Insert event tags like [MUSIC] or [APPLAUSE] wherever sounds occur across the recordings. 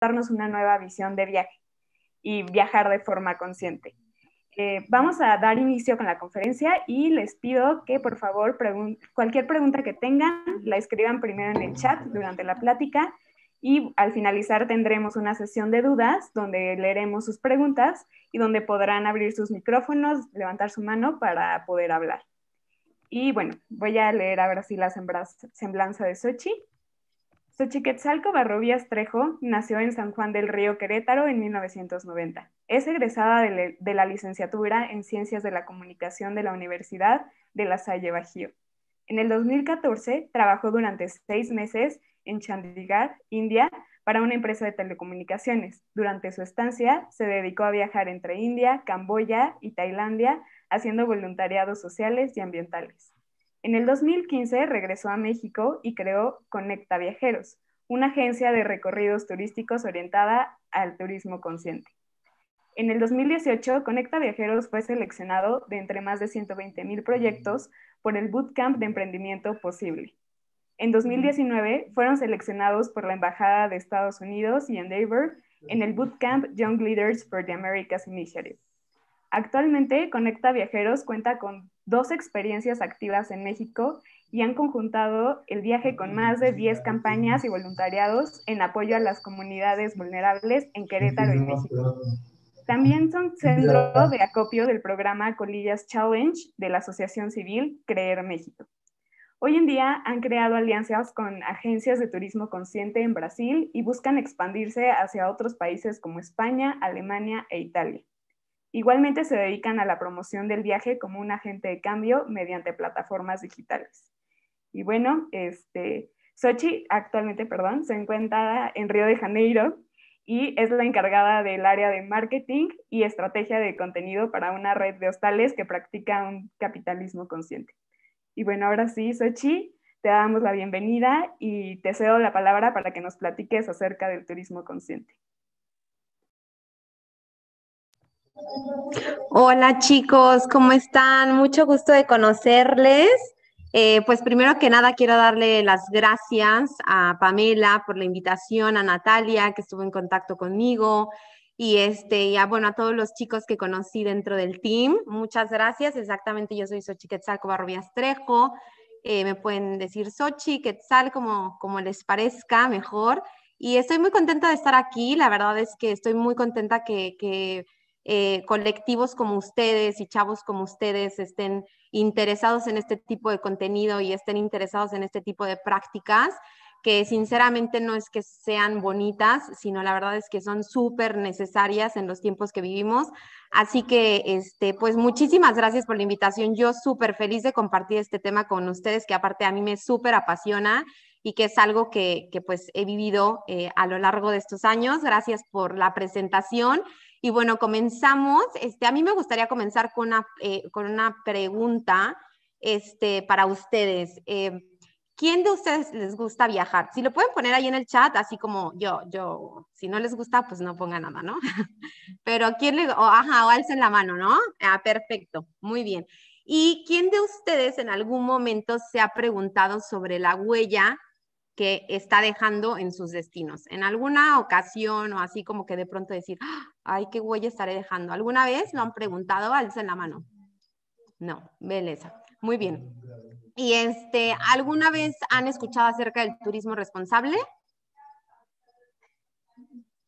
darnos una nueva visión de viaje y viajar de forma consciente. Eh, vamos a dar inicio con la conferencia y les pido que por favor cualquier pregunta que tengan la escriban primero en el chat durante la plática y al finalizar tendremos una sesión de dudas donde leeremos sus preguntas y donde podrán abrir sus micrófonos, levantar su mano para poder hablar. Y bueno, voy a leer ahora sí la semblanza de Sochi. Sochiquetzalco Barrovias Trejo nació en San Juan del Río Querétaro en 1990. Es egresada de, de la licenciatura en Ciencias de la Comunicación de la Universidad de La Salle Bajío. En el 2014 trabajó durante seis meses en Chandigarh, India, para una empresa de telecomunicaciones. Durante su estancia se dedicó a viajar entre India, Camboya y Tailandia, haciendo voluntariados sociales y ambientales. En el 2015 regresó a México y creó Conecta Viajeros, una agencia de recorridos turísticos orientada al turismo consciente. En el 2018, Conecta Viajeros fue seleccionado de entre más de 120 mil proyectos por el Bootcamp de Emprendimiento Posible. En 2019 fueron seleccionados por la Embajada de Estados Unidos y Endeavor en el Bootcamp Young Leaders for the Americas Initiative. Actualmente, Conecta Viajeros cuenta con dos experiencias activas en México y han conjuntado el viaje con más de 10 campañas y voluntariados en apoyo a las comunidades vulnerables en Querétaro y México. También son centro de acopio del programa Colillas Challenge de la Asociación Civil Creer México. Hoy en día han creado alianzas con agencias de turismo consciente en Brasil y buscan expandirse hacia otros países como España, Alemania e Italia. Igualmente se dedican a la promoción del viaje como un agente de cambio mediante plataformas digitales. Y bueno, este, Sochi actualmente, perdón, se encuentra en Río de Janeiro y es la encargada del área de marketing y estrategia de contenido para una red de hostales que practica un capitalismo consciente. Y bueno, ahora sí, Sochi, te damos la bienvenida y te cedo la palabra para que nos platiques acerca del turismo consciente. Hola chicos, ¿cómo están? Mucho gusto de conocerles. Eh, pues primero que nada quiero darle las gracias a Pamela por la invitación, a Natalia que estuvo en contacto conmigo y este ya bueno a todos los chicos que conocí dentro del team. Muchas gracias. Exactamente, yo soy Sochi Quetzalco Barrobias Trejo. Eh, me pueden decir Sochi, Quetzal, como, como les parezca mejor. Y estoy muy contenta de estar aquí. La verdad es que estoy muy contenta que eh, colectivos como ustedes y chavos como ustedes estén interesados en este tipo de contenido y estén interesados en este tipo de prácticas que sinceramente no es que sean bonitas, sino la verdad es que son súper necesarias en los tiempos que vivimos. Así que, este, pues muchísimas gracias por la invitación. Yo súper feliz de compartir este tema con ustedes, que aparte a mí me súper apasiona y que es algo que, que pues he vivido eh, a lo largo de estos años. Gracias por la presentación y bueno, comenzamos. Este, a mí me gustaría comenzar con una, eh, pregunta este, para ustedes. Eh, ¿Quién de ustedes les gusta viajar? Si lo pueden poner ahí en el chat, así como yo, yo, si no les gusta, pues no pongan nada, ¿no? [LAUGHS] Pero ¿quién le, ajá, o alcen la mano, ¿no? Ah, perfecto, muy bien. ¿Y quién de ustedes en algún momento se ha preguntado sobre la huella que está dejando en sus destinos. En alguna ocasión o así como que de pronto decir, ah, ay, qué huella estaré dejando. ¿Alguna vez lo han preguntado? Alcen la mano. No, belleza. Muy bien. Y este, ¿alguna vez han escuchado acerca del turismo responsable?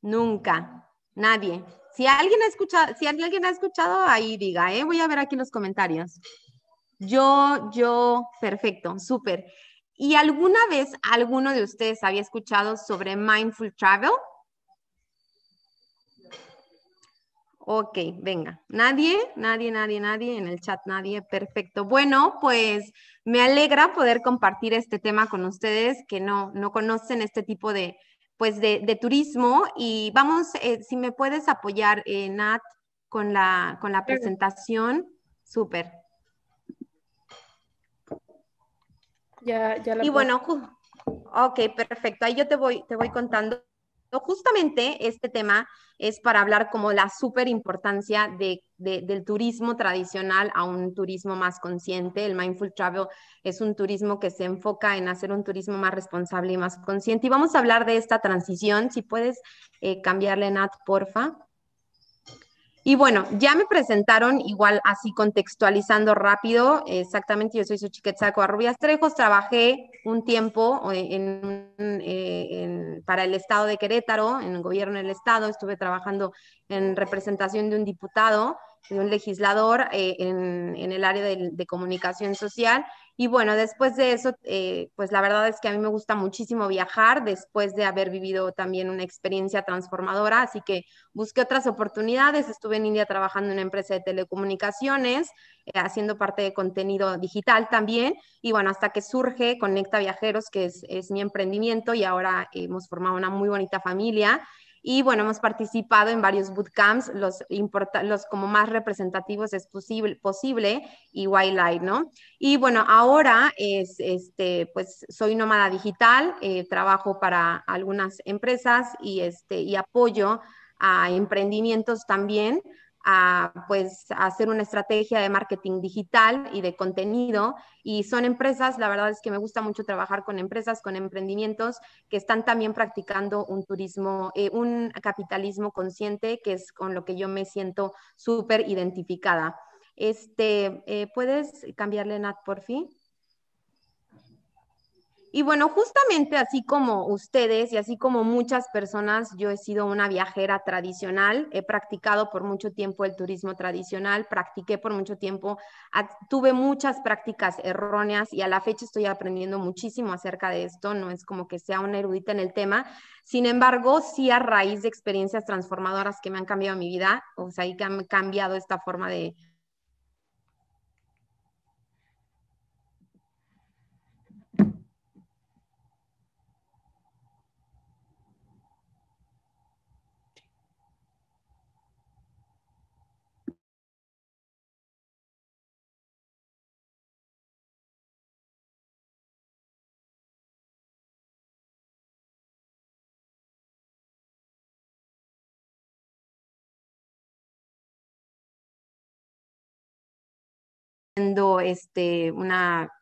Nunca. Nadie. Si alguien ha escuchado, si alguien ha escuchado, ahí diga, ¿eh? voy a ver aquí en los comentarios. Yo, yo, perfecto, súper. ¿Y alguna vez alguno de ustedes había escuchado sobre Mindful Travel? Ok, venga. Nadie, nadie, nadie, nadie, en el chat nadie. Perfecto. Bueno, pues me alegra poder compartir este tema con ustedes que no, no conocen este tipo de, pues de, turismo. Y vamos, eh, si me puedes apoyar, eh, Nat, con la, con la presentación. Súper. y bueno, ok, perfecto. Ahí yo te voy, te voy contando. Justamente este tema es para hablar como la súper importancia de, del turismo tradicional a un turismo más consciente. El Mindful Travel es un turismo que se enfoca en hacer un turismo más responsable y más consciente. Y vamos a hablar de esta transición. Si puedes cambiarle eh, cambiarle, Nat, porfa. Y bueno, ya me presentaron, igual así contextualizando rápido, exactamente, yo soy Xochiquetzaco Arrubias Trejos, trabajé un tiempo eh, eh, para el Estado de Querétaro, en el gobierno del Estado, estuve trabajando en representación de un diputado, de un legislador eh, en, el área de comunicación social y bueno, después de eso, eh, pues la verdad es que a mí me gusta muchísimo viajar después de haber vivido también una experiencia transformadora, así que busqué otras oportunidades, estuve en India trabajando en una empresa de telecomunicaciones, eh, haciendo parte de contenido digital también, y bueno, hasta que surge Conecta Viajeros, que es mi emprendimiento y ahora hemos formado una muy bonita familia y bueno, hemos participado en varios bootcamps, los, los como más representativos es posible, posible y Wildlife, ¿no? Y bueno, ahora es, este, pues soy nómada digital, eh, trabajo para algunas empresas y, este, y apoyo a emprendimientos también a pues hacer una estrategia de marketing digital y de contenido y son empresas, la verdad es que me gusta mucho trabajar con empresas, con emprendimientos que están también practicando un turismo, eh, un capitalismo consciente que es con lo que yo me siento súper identificada. Este, eh, ¿puedes cambiarle Nat por fin? Y bueno, justamente así como ustedes y así como muchas personas, yo he sido una viajera tradicional, he practicado por mucho tiempo el turismo tradicional, practiqué por mucho tiempo, tuve muchas prácticas erróneas y a la fecha estoy aprendiendo muchísimo acerca de esto, no es como que sea una erudita en el tema, sin embargo, sí a raíz de experiencias transformadoras que me han cambiado mi vida, o sea, y que han cambiado esta forma de, este,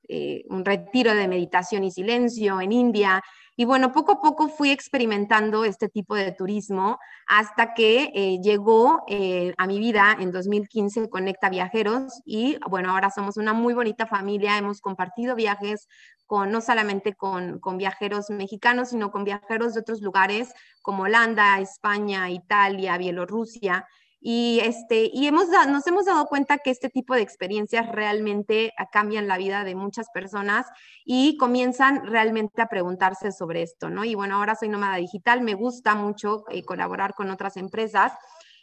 eh, un retiro de meditación y silencio en India. Y bueno, poco a poco fui experimentando este tipo de turismo hasta que eh, llegó eh, a mi vida en 2015 Conecta Viajeros y bueno, ahora somos una muy bonita familia, hemos compartido viajes con, no solamente con, con viajeros mexicanos, sino con viajeros de otros lugares como Holanda, España, Italia, Bielorrusia. Y, este, y hemos nos hemos dado cuenta que este tipo de experiencias realmente ah, cambian la vida de muchas personas y comienzan realmente a preguntarse sobre esto, ¿no? Y bueno, ahora soy nómada digital, me gusta mucho eh, colaborar con otras empresas.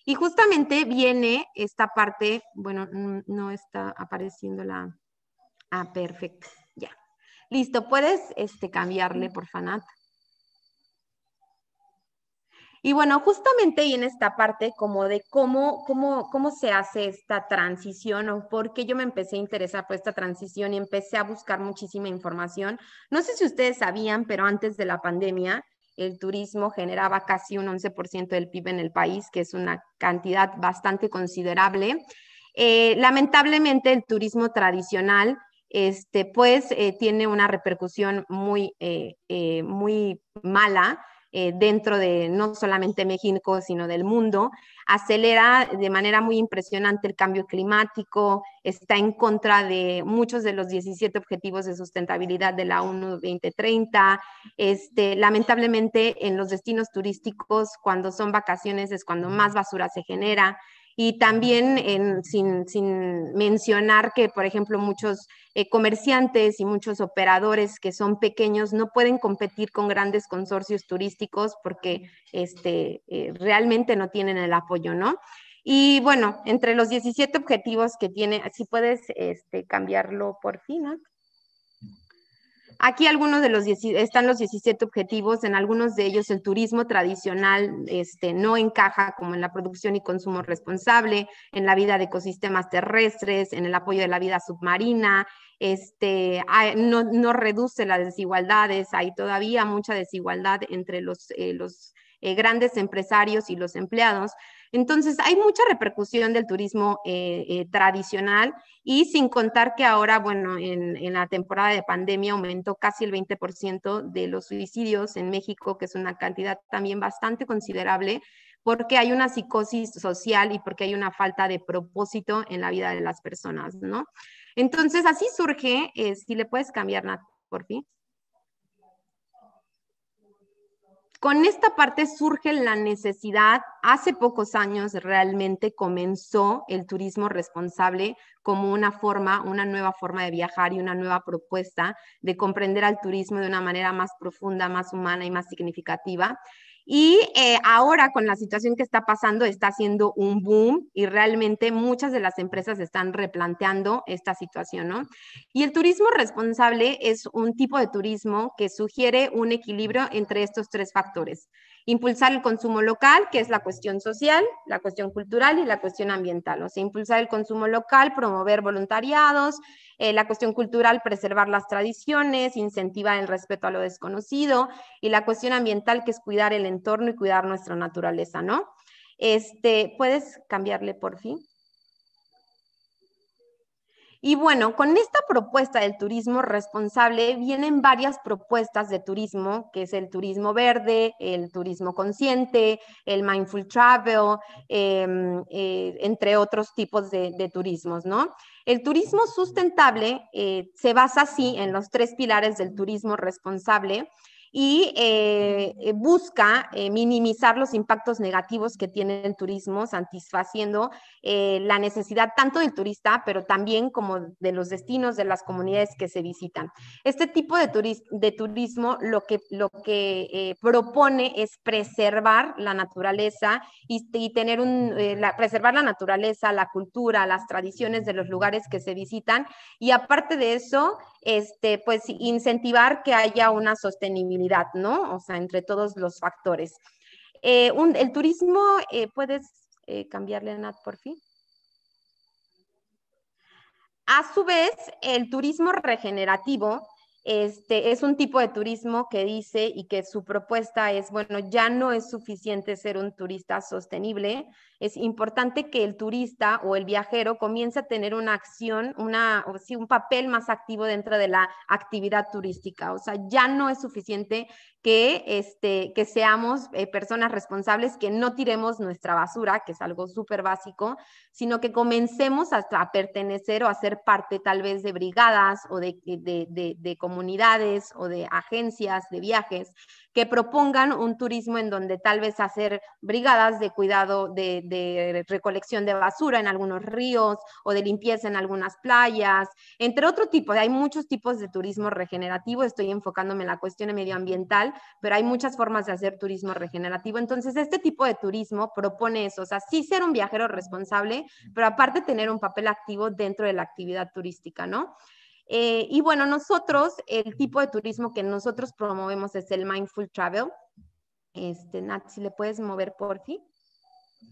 Y justamente viene esta parte, bueno, no está apareciendo la... Ah, perfecto, ya. Listo, puedes este, cambiarle por Fanat. Y bueno, justamente y en esta parte como de cómo, cómo, se hace esta transición o por qué yo me empecé a interesar por esta transición y empecé a buscar muchísima información. No sé si ustedes sabían, pero antes de la pandemia, el turismo generaba casi un 11% del PIB en el país, que es una cantidad bastante considerable. Eh, lamentablemente, el turismo tradicional, este, pues, eh, tiene una repercusión muy, eh, muy mala eh, dentro de no solamente México, sino del mundo, acelera de manera muy impresionante el cambio climático, está en contra de muchos de los 17 objetivos de sustentabilidad de la ONU 2030. Este, lamentablemente en los destinos turísticos, cuando son vacaciones es cuando más basura se genera y también sin, mencionar que, por ejemplo, muchos eh, comerciantes y muchos operadores que son pequeños no pueden competir con grandes consorcios turísticos porque este, eh, realmente no tienen el apoyo, ¿no? Y bueno, entre los 17 objetivos que tiene, si puedes este, cambiarlo por fin, ¿no? Aquí algunos de los están los 17 objetivos, en algunos de ellos el turismo tradicional este, no encaja como en la producción y consumo responsable, en la vida de ecosistemas terrestres, en el apoyo de la vida submarina, este, no, reduce las desigualdades, hay todavía mucha desigualdad entre los, eh, eh, grandes empresarios y los empleados, entonces, hay mucha repercusión del turismo eh, eh, tradicional y sin contar que ahora, bueno, en, la temporada de pandemia aumentó casi el 20% de los suicidios en México, que es una cantidad también bastante considerable porque hay una psicosis social y porque hay una falta de propósito en la vida de las personas, ¿no? Entonces, así surge, eh, si le puedes cambiar, Nat, por fin. Con esta parte surge la necesidad, hace pocos años realmente comenzó el turismo responsable como una forma, una nueva forma de viajar y una nueva propuesta de comprender al turismo de una manera más profunda, más humana y más significativa. Y eh, ahora con la situación que está pasando está haciendo un boom y realmente muchas de las empresas están replanteando esta situación, ¿no? Y el turismo responsable es un tipo de turismo que sugiere un equilibrio entre estos tres factores. Impulsar el consumo local, que es la cuestión social, la cuestión cultural y la cuestión ambiental. O sea, impulsar el consumo local, promover voluntariados, eh, la cuestión cultural, preservar las tradiciones, incentivar el respeto a lo desconocido y la cuestión ambiental, que es cuidar el entorno y cuidar nuestra naturaleza, ¿no? Este, ¿Puedes cambiarle por fin? Y bueno, con esta propuesta del turismo responsable vienen varias propuestas de turismo, que es el turismo verde, el turismo consciente, el mindful travel, em, eh, entre otros tipos de, turismos, ¿no? El turismo sustentable eh, se basa así en los tres pilares del turismo responsable, y eh, eh, busca eh, minimizar los impactos negativos que tiene el turismo, satisfaciendo la necesidad tanto del turista, pero también como de los destinos de las comunidades que se visitan. Este tipo de, de turismo lo que, lo que propone es preservar la naturaleza y, tener un, preservar la naturaleza, la cultura, las tradiciones de los lugares que se visitan y aparte de eso, este, pues incentivar que haya una sostenibilidad, ¿no? O sea, entre todos los factores. Eh, el turismo, eh, puedes eh, cambiarle, Nat, por fin. A su vez, el turismo regenerativo este, es un tipo de turismo que dice y que su propuesta es, bueno, ya no es suficiente ser un turista sostenible, es importante que el turista o el viajero comience a tener una acción, una, o un papel más activo dentro de la actividad turística. O sea, ya no es suficiente que, este, que seamos eh, personas responsables, que no tiremos nuestra basura, que es algo súper básico, sino que comencemos a, pertenecer o a ser parte tal vez de brigadas o de, de comunidades o de agencias de viajes que propongan un turismo en donde tal vez hacer brigadas de cuidado de, recolección de basura en algunos ríos o de limpieza en algunas playas, entre otro tipo, hay muchos tipos de turismo regenerativo, estoy enfocándome en la cuestión medioambiental, pero hay muchas formas de hacer turismo regenerativo. Entonces, este tipo de turismo propone eso, o sea, sí ser un viajero responsable, pero aparte tener un papel activo dentro de la actividad turística, ¿no? Eh, y bueno, nosotros, el tipo de turismo que nosotros promovemos es el mindful travel. Este, Nat, si le puedes mover por ti.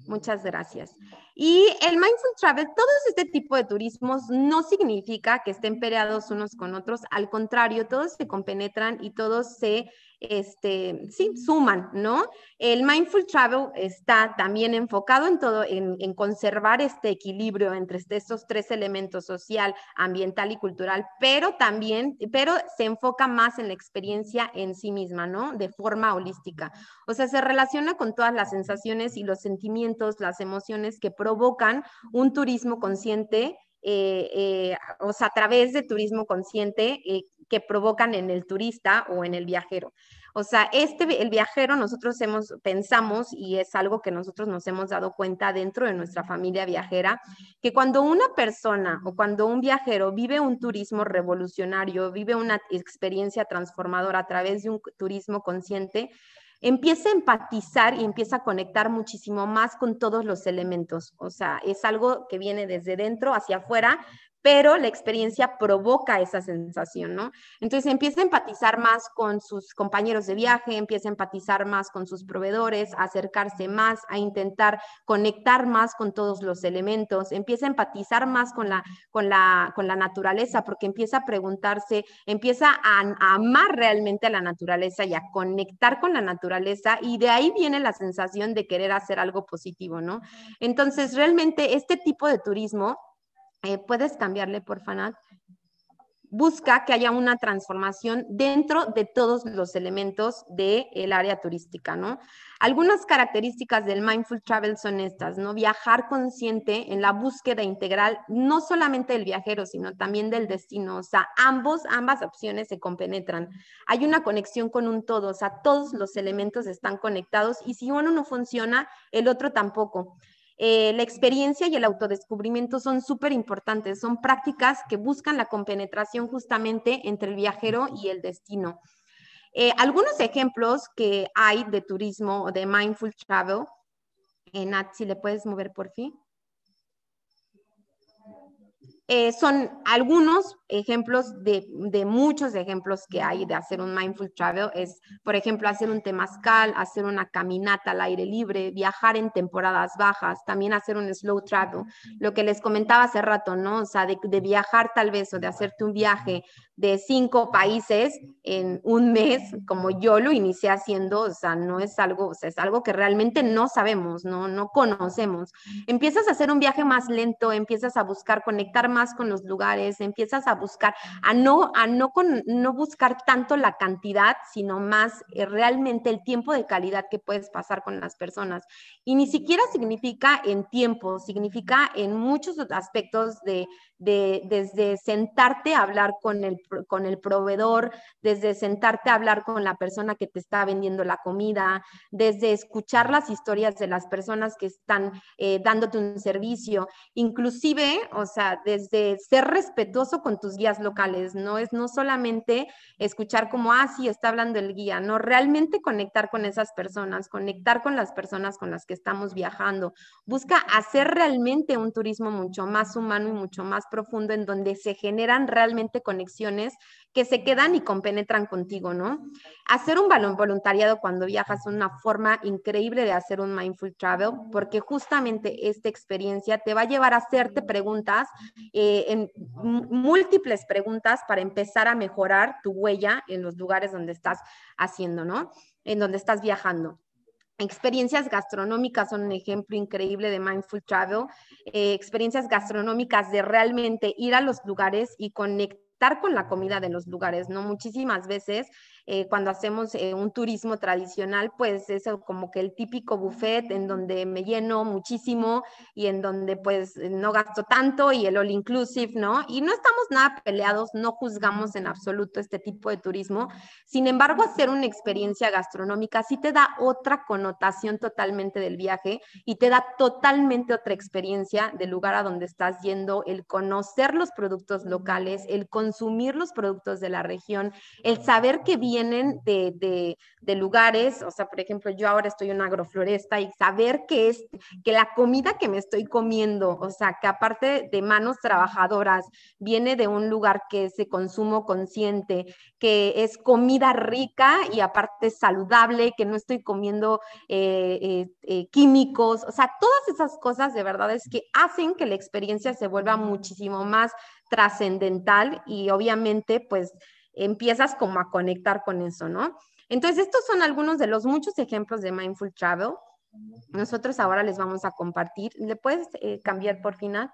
Muchas gracias. Y el mindful travel, todos este tipo de turismos no significa que estén peleados unos con otros, al contrario, todos se compenetran y todos se este, sí, suman, ¿no? El Mindful Travel está también enfocado en todo, en, conservar este equilibrio entre estos tres elementos social, ambiental y cultural, pero también, pero se enfoca más en la experiencia en sí misma, ¿no? De forma holística. O sea, se relaciona con todas las sensaciones y los sentimientos, las emociones que provocan un turismo consciente eh, eh, o sea, a través de turismo consciente, eh, que provocan en el turista o en el viajero. O sea, este, el viajero, nosotros hemos, pensamos, y es algo que nosotros nos hemos dado cuenta dentro de nuestra familia viajera, que cuando una persona o cuando un viajero vive un turismo revolucionario, vive una experiencia transformadora a través de un turismo consciente, empieza a empatizar y empieza a conectar muchísimo más con todos los elementos. O sea, es algo que viene desde dentro hacia afuera, pero la experiencia provoca esa sensación, ¿no? Entonces empieza a empatizar más con sus compañeros de viaje, empieza a empatizar más con sus proveedores, a acercarse más, a intentar conectar más con todos los elementos, empieza a empatizar más con la, con la, con la naturaleza, porque empieza a preguntarse, empieza a, a amar realmente a la naturaleza y a conectar con la naturaleza y de ahí viene la sensación de querer hacer algo positivo, ¿no? Entonces, realmente este tipo de turismo eh, puedes cambiarle por fanat, busca que haya una transformación dentro de todos los elementos del área turística, ¿no? Algunas características del mindful travel son estas, ¿no? Viajar consciente en la búsqueda integral, no solamente del viajero, sino también del destino, o sea, ambos, ambas opciones se compenetran. Hay una conexión con un todo, o sea, todos los elementos están conectados y si uno no funciona, el otro tampoco. Eh, la experiencia y el autodescubrimiento son súper importantes, son prácticas que buscan la compenetración justamente entre el viajero y el destino. Eh, algunos ejemplos que hay de turismo, o de mindful travel, Nat, si le puedes mover por fin. Eh, son algunos ejemplos de, muchos ejemplos que hay de hacer un mindful travel. Es, por ejemplo, hacer un temazcal, hacer una caminata al aire libre, viajar en temporadas bajas, también hacer un slow travel. Lo que les comentaba hace rato, ¿no? O sea, de, de viajar tal vez o de hacerte un viaje de cinco países en un mes, como yo lo inicié haciendo, o sea, no es algo, o sea, es algo que realmente no sabemos, no, no conocemos. Empiezas a hacer un viaje más lento, empiezas a buscar conectar más con los lugares, empiezas a buscar, a no, a no, con, no buscar tanto la cantidad, sino más eh, realmente el tiempo de calidad que puedes pasar con las personas. Y ni siquiera significa en tiempo, significa en muchos aspectos de, de desde sentarte a hablar con el con el proveedor, desde sentarte a hablar con la persona que te está vendiendo la comida, desde escuchar las historias de las personas que están eh, dándote un servicio, inclusive, o sea, desde ser respetuoso con tus guías locales, no es no solamente escuchar como, ah, sí, está hablando el guía, no, realmente conectar con esas personas, conectar con las personas con las que estamos viajando, busca hacer realmente un turismo mucho más humano y mucho más profundo en donde se generan realmente conexiones que se quedan y compenetran contigo, ¿no? Hacer un balón voluntariado cuando viajas es una forma increíble de hacer un mindful travel, porque justamente esta experiencia te va a llevar a hacerte preguntas, eh, en múltiples preguntas para empezar a mejorar tu huella en los lugares donde estás haciendo, ¿no? En donde estás viajando. Experiencias gastronómicas son un ejemplo increíble de mindful travel. Eh, experiencias gastronómicas de realmente ir a los lugares y conectar con la comida de los lugares, ¿no? Muchísimas veces eh, cuando hacemos eh, un turismo tradicional, pues es como que el típico buffet en donde me lleno muchísimo y en donde pues no gasto tanto y el all inclusive, ¿no? Y no estamos nada peleados, no juzgamos en absoluto este tipo de turismo. Sin embargo, hacer una experiencia gastronómica sí te da otra connotación totalmente del viaje y te da totalmente otra experiencia del lugar a donde estás yendo, el conocer los productos locales, el consumir los productos de la región, el saber que viene vienen de, de, lugares, o sea, por ejemplo, yo ahora estoy en una agrofloresta y saber que es que la comida que me estoy comiendo, o sea, que aparte de manos trabajadoras, viene de un lugar que es de consumo consciente, que es comida rica y aparte saludable, que no estoy comiendo eh, eh, eh, químicos, o sea, todas esas cosas de verdad es que hacen que la experiencia se vuelva muchísimo más trascendental y obviamente pues empiezas como a conectar con eso, ¿no? Entonces, estos son algunos de los muchos ejemplos de Mindful Travel. Nosotros ahora les vamos a compartir. ¿Le puedes eh, cambiar por final?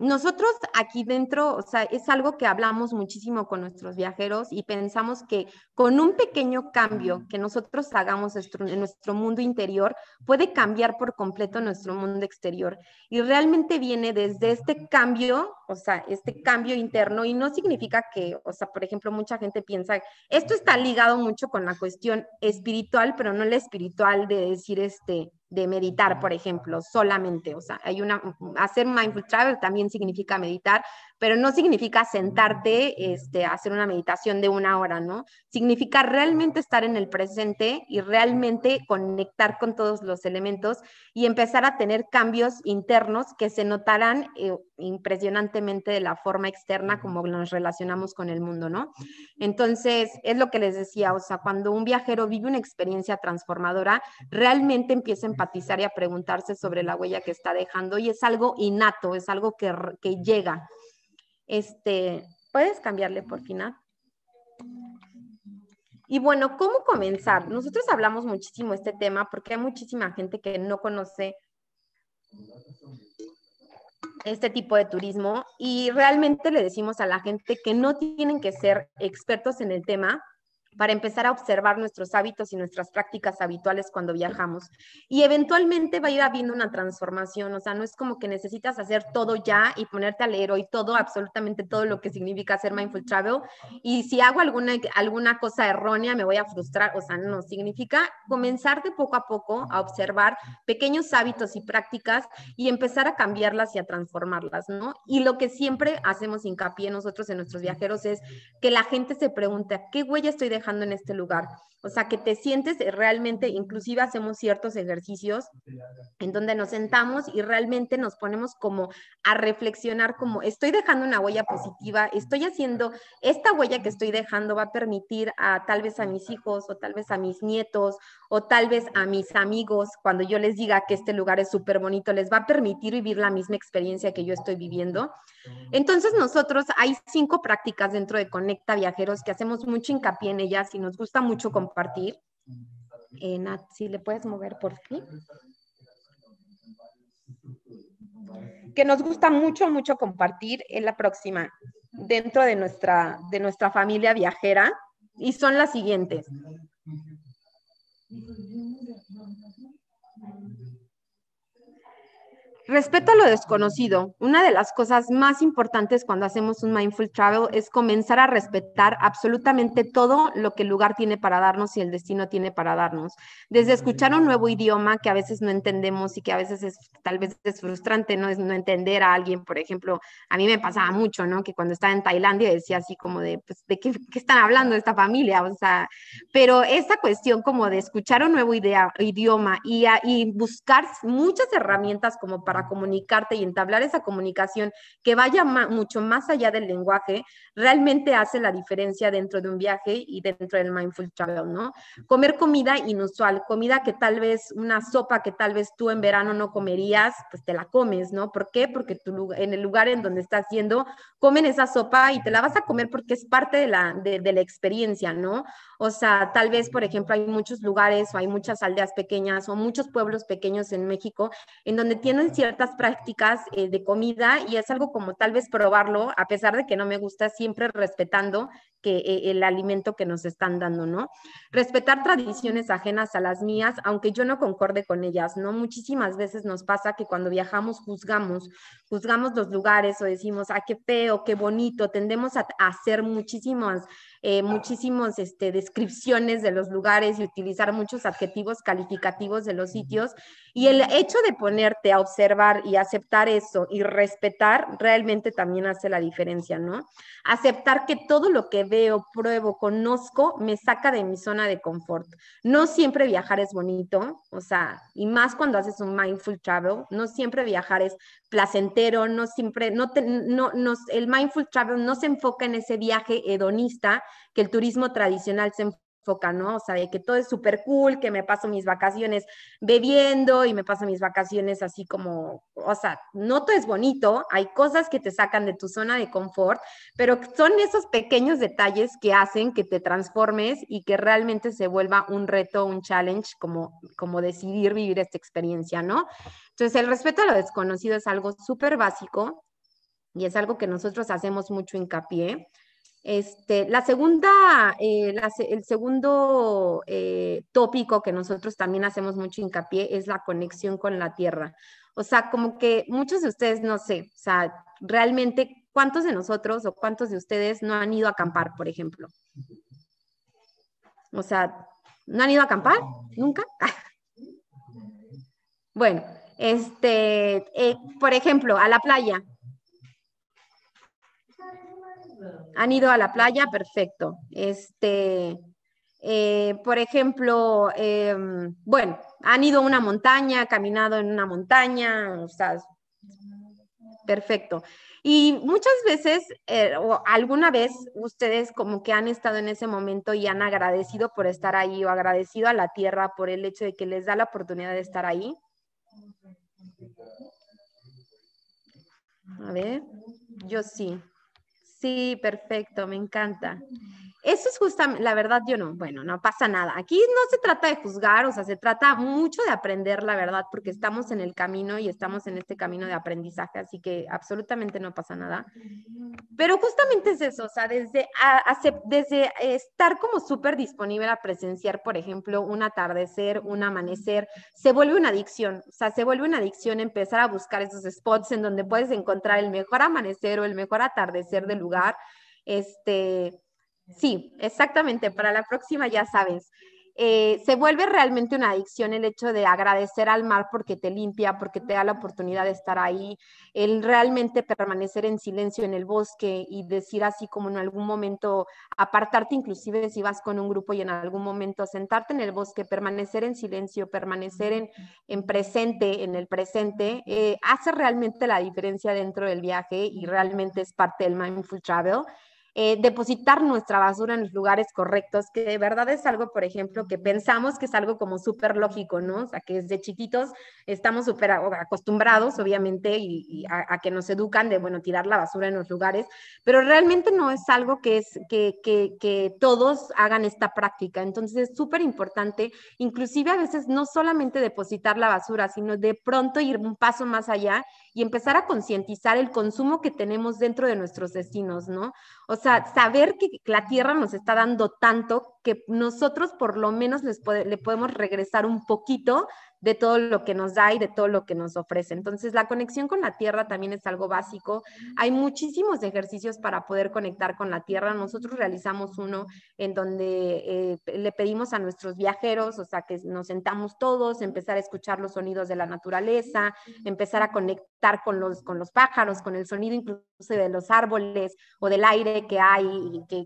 nosotros aquí dentro, o sea, es algo que hablamos muchísimo con nuestros viajeros y pensamos que con un pequeño cambio que nosotros hagamos en nuestro mundo interior, puede cambiar por completo nuestro mundo exterior. Y realmente viene desde este cambio, o sea, este cambio interno y no significa que, o sea, por ejemplo, mucha gente piensa, esto está ligado mucho con la cuestión espiritual, pero no la espiritual de decir este, de meditar, por ejemplo, solamente. O sea, hay una, mm, mm, hacer mindful travel también significa meditar, pero no significa sentarte este, hacer una meditación de una hora, ¿no? Significa realmente estar en el presente y realmente conectar con todos los elementos y empezar a tener cambios internos que se notarán eh, impresionantemente de la forma externa como nos relacionamos con el mundo, ¿no? Entonces, es lo que les decía, o sea, cuando un viajero vive una experiencia transformadora, realmente empieza a empatizar y a preguntarse sobre la huella que está dejando y es algo innato, es algo que, que llega. Este, puedes cambiarle por final. Y bueno, ¿cómo comenzar? Nosotros hablamos muchísimo este tema porque hay muchísima gente que no conoce este tipo de turismo y realmente le decimos a la gente que no tienen que ser expertos en el tema para empezar a observar nuestros hábitos y nuestras prácticas habituales cuando viajamos. Y eventualmente va a ir habiendo una transformación, o sea, no es como que necesitas hacer todo ya y ponerte a leer hoy todo, absolutamente todo lo que significa hacer mindful travel. Y si hago alguna, alguna cosa errónea, me voy a frustrar, o sea, no, significa comenzar de poco a poco a observar pequeños hábitos y prácticas y empezar a cambiarlas y a transformarlas, ¿no? Y lo que siempre hacemos hincapié nosotros en nuestros viajeros es que la gente se pregunte ¿qué huella estoy dejando? en este lugar. O sea, que te sientes realmente, inclusive hacemos ciertos ejercicios en donde nos sentamos y realmente nos ponemos como a reflexionar como estoy dejando una huella positiva, estoy haciendo, esta huella que estoy dejando va a permitir a tal vez a mis hijos o tal vez a mis nietos o tal vez a mis amigos, cuando yo les diga que este lugar es súper bonito, les va a permitir vivir la misma experiencia que yo estoy viviendo. Entonces nosotros hay cinco prácticas dentro de Conecta Viajeros que hacemos mucho hincapié en ellas y nos gusta mucho compartir compartir. Nat, si le puedes mover por aquí. Que nos gusta mucho, mucho compartir en la próxima, dentro de nuestra, de nuestra familia viajera, y son las siguientes. Respeto a lo desconocido. Una de las cosas más importantes cuando hacemos un mindful travel es comenzar a respetar absolutamente todo lo que el lugar tiene para darnos y el destino tiene para darnos. Desde escuchar un nuevo idioma que a veces no entendemos y que a veces es tal vez es frustrante, no es no entender a alguien, por ejemplo, a mí me pasaba mucho, ¿no? Que cuando estaba en Tailandia decía así como de, pues, ¿de qué, están hablando esta familia? O sea, pero esta cuestión como de escuchar un nuevo idioma y buscar muchas herramientas como para comunicarte y entablar esa comunicación que vaya mucho más allá del lenguaje, realmente hace la diferencia dentro de un viaje y dentro del mindful travel, ¿no? Comer comida inusual, comida que tal vez, una sopa que tal vez tú en verano no comerías, pues te la comes, ¿no? ¿Por qué? Porque tú, en el lugar en donde estás yendo, comen esa sopa y te la vas a comer porque es parte de la, de, de la experiencia, ¿no? O sea, tal vez, por ejemplo, hay muchos lugares o hay muchas aldeas pequeñas o muchos pueblos pequeños en México en donde tienen ciertas prácticas eh, de comida y es algo como tal vez probarlo, a pesar de que no me gusta, siempre respetando que eh, el alimento que nos están dando, ¿no? Respetar tradiciones ajenas a las mías, aunque yo no concorde con ellas, ¿no? Muchísimas veces nos pasa que cuando viajamos juzgamos, juzgamos los lugares o decimos, ah, qué feo, qué bonito, tendemos a hacer muchísimas, eh, muchísimas este, descripciones de los lugares y utilizar muchos adjetivos calificativos de los sitios. Y el hecho de ponerte a observar y aceptar eso y respetar realmente también hace la diferencia, ¿no? Aceptar que todo lo que veo, pruebo, conozco, me saca de mi zona de confort. No siempre viajar es bonito, o sea, y más cuando haces un mindful travel, no siempre viajar es placentero, no siempre, no, el mindful travel no se enfoca en ese viaje hedonista que el turismo tradicional se enfoca foca, ¿no? O sea, de que todo es súper cool, que me paso mis vacaciones bebiendo y me paso mis vacaciones así como, o sea, no todo es bonito, hay cosas que te sacan de tu zona de confort, pero son esos pequeños detalles que hacen que te transformes y que realmente se vuelva un reto, un challenge, como, como decidir vivir esta experiencia, ¿no? Entonces, el respeto a lo desconocido es algo súper básico y es algo que nosotros hacemos mucho hincapié este, la segunda, eh, el segundo eh, tópico que nosotros también hacemos mucho hincapié es la conexión con la tierra. O sea, como que muchos de ustedes, no sé, o sea, realmente cuántos de nosotros o cuántos de ustedes no han ido a acampar, por ejemplo. O sea, ¿no han ido a acampar? ¿Nunca? [LAUGHS] bueno, este, eh, por ejemplo, a la playa, Han ido a la playa, perfecto. Este, eh, por ejemplo, em, bueno, han ido a una montaña, caminado en una montaña, o sea, perfecto. Y muchas veces, eh, o alguna vez, ustedes como que han estado en ese momento y han agradecido por estar ahí o agradecido a la tierra por el hecho de que les da la oportunidad de estar ahí. A ver, yo sí. Sí, perfecto, me encanta. Eso es justamente, la verdad yo no, bueno, no pasa nada. Aquí no se trata de juzgar, o sea, se trata mucho de aprender, la verdad, porque estamos en el camino y estamos en este camino de aprendizaje, así que absolutamente no pasa nada. Pero justamente es eso, o sea, desde, desde estar como súper disponible a presenciar, por ejemplo, un atardecer, un amanecer, se vuelve una adicción, o sea, se vuelve una adicción empezar a buscar esos spots en donde puedes encontrar el mejor amanecer o el mejor atardecer del lugar. Este, sí, exactamente, para la próxima ya sabes. Eh, se vuelve realmente una adicción el hecho de agradecer al mar porque te limpia, porque te da la oportunidad de estar ahí, el realmente permanecer en silencio en el bosque y decir así como en algún momento apartarte, inclusive si vas con un grupo y en algún momento sentarte en el bosque, permanecer en silencio, permanecer en, presente, en el presente, eh, hace realmente la diferencia dentro del viaje y realmente es parte del mindful travel. Eh, depositar nuestra basura en los lugares correctos, que de verdad es algo, por ejemplo, que pensamos que es algo como súper lógico, ¿no? O sea, que desde chiquitos estamos súper acostumbrados, obviamente, y, a, que nos educan de, bueno, tirar la basura en los lugares, pero realmente no es algo que, es, que, que todos hagan esta práctica. Entonces es súper importante, inclusive a veces no solamente depositar la basura, sino de pronto ir un paso más allá y empezar a concientizar el consumo que tenemos dentro de nuestros destinos, ¿no? O sea, saber que la tierra nos está dando tanto que nosotros por lo menos les le podemos regresar un poquito de todo lo que nos da y de todo lo que nos ofrece. Entonces, la conexión con la tierra también es algo básico. Hay muchísimos ejercicios para poder conectar con la tierra. Nosotros realizamos uno en donde eh, le pedimos a nuestros viajeros, o sea, que nos sentamos todos, empezar a escuchar los sonidos de la naturaleza, empezar a conectar con los, con los pájaros, con el sonido incluso de los árboles o del aire que hay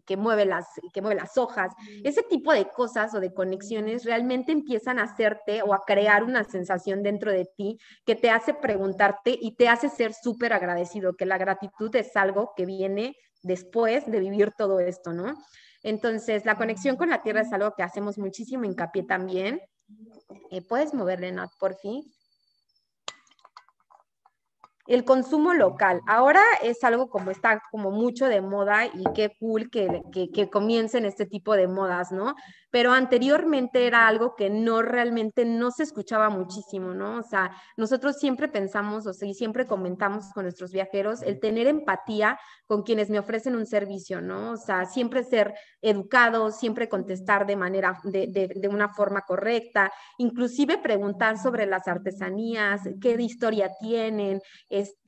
que, mueve las, que mueve las hojas. Ese tipo de cosas o de conexiones realmente empiezan a hacerte o a crear una sensación dentro de ti que te hace preguntarte y te hace ser súper agradecido, que la gratitud es algo que viene después de vivir todo esto, ¿no? Entonces, la conexión con la tierra es algo que hacemos muchísimo hincapié también. Eh, ¿Puedes moverle, Nat, por fin? el consumo local. Ahora es algo como está como mucho de moda y qué cool que, comiencen este tipo de modas, ¿no? Pero anteriormente era algo que no realmente no se escuchaba muchísimo, ¿no? O sea, nosotros siempre pensamos, o sea, y siempre comentamos con nuestros viajeros el tener empatía con quienes me ofrecen un servicio, ¿no? O sea, siempre ser educados, siempre contestar de manera, de, de una forma correcta, inclusive preguntar sobre las artesanías, qué historia tienen, este,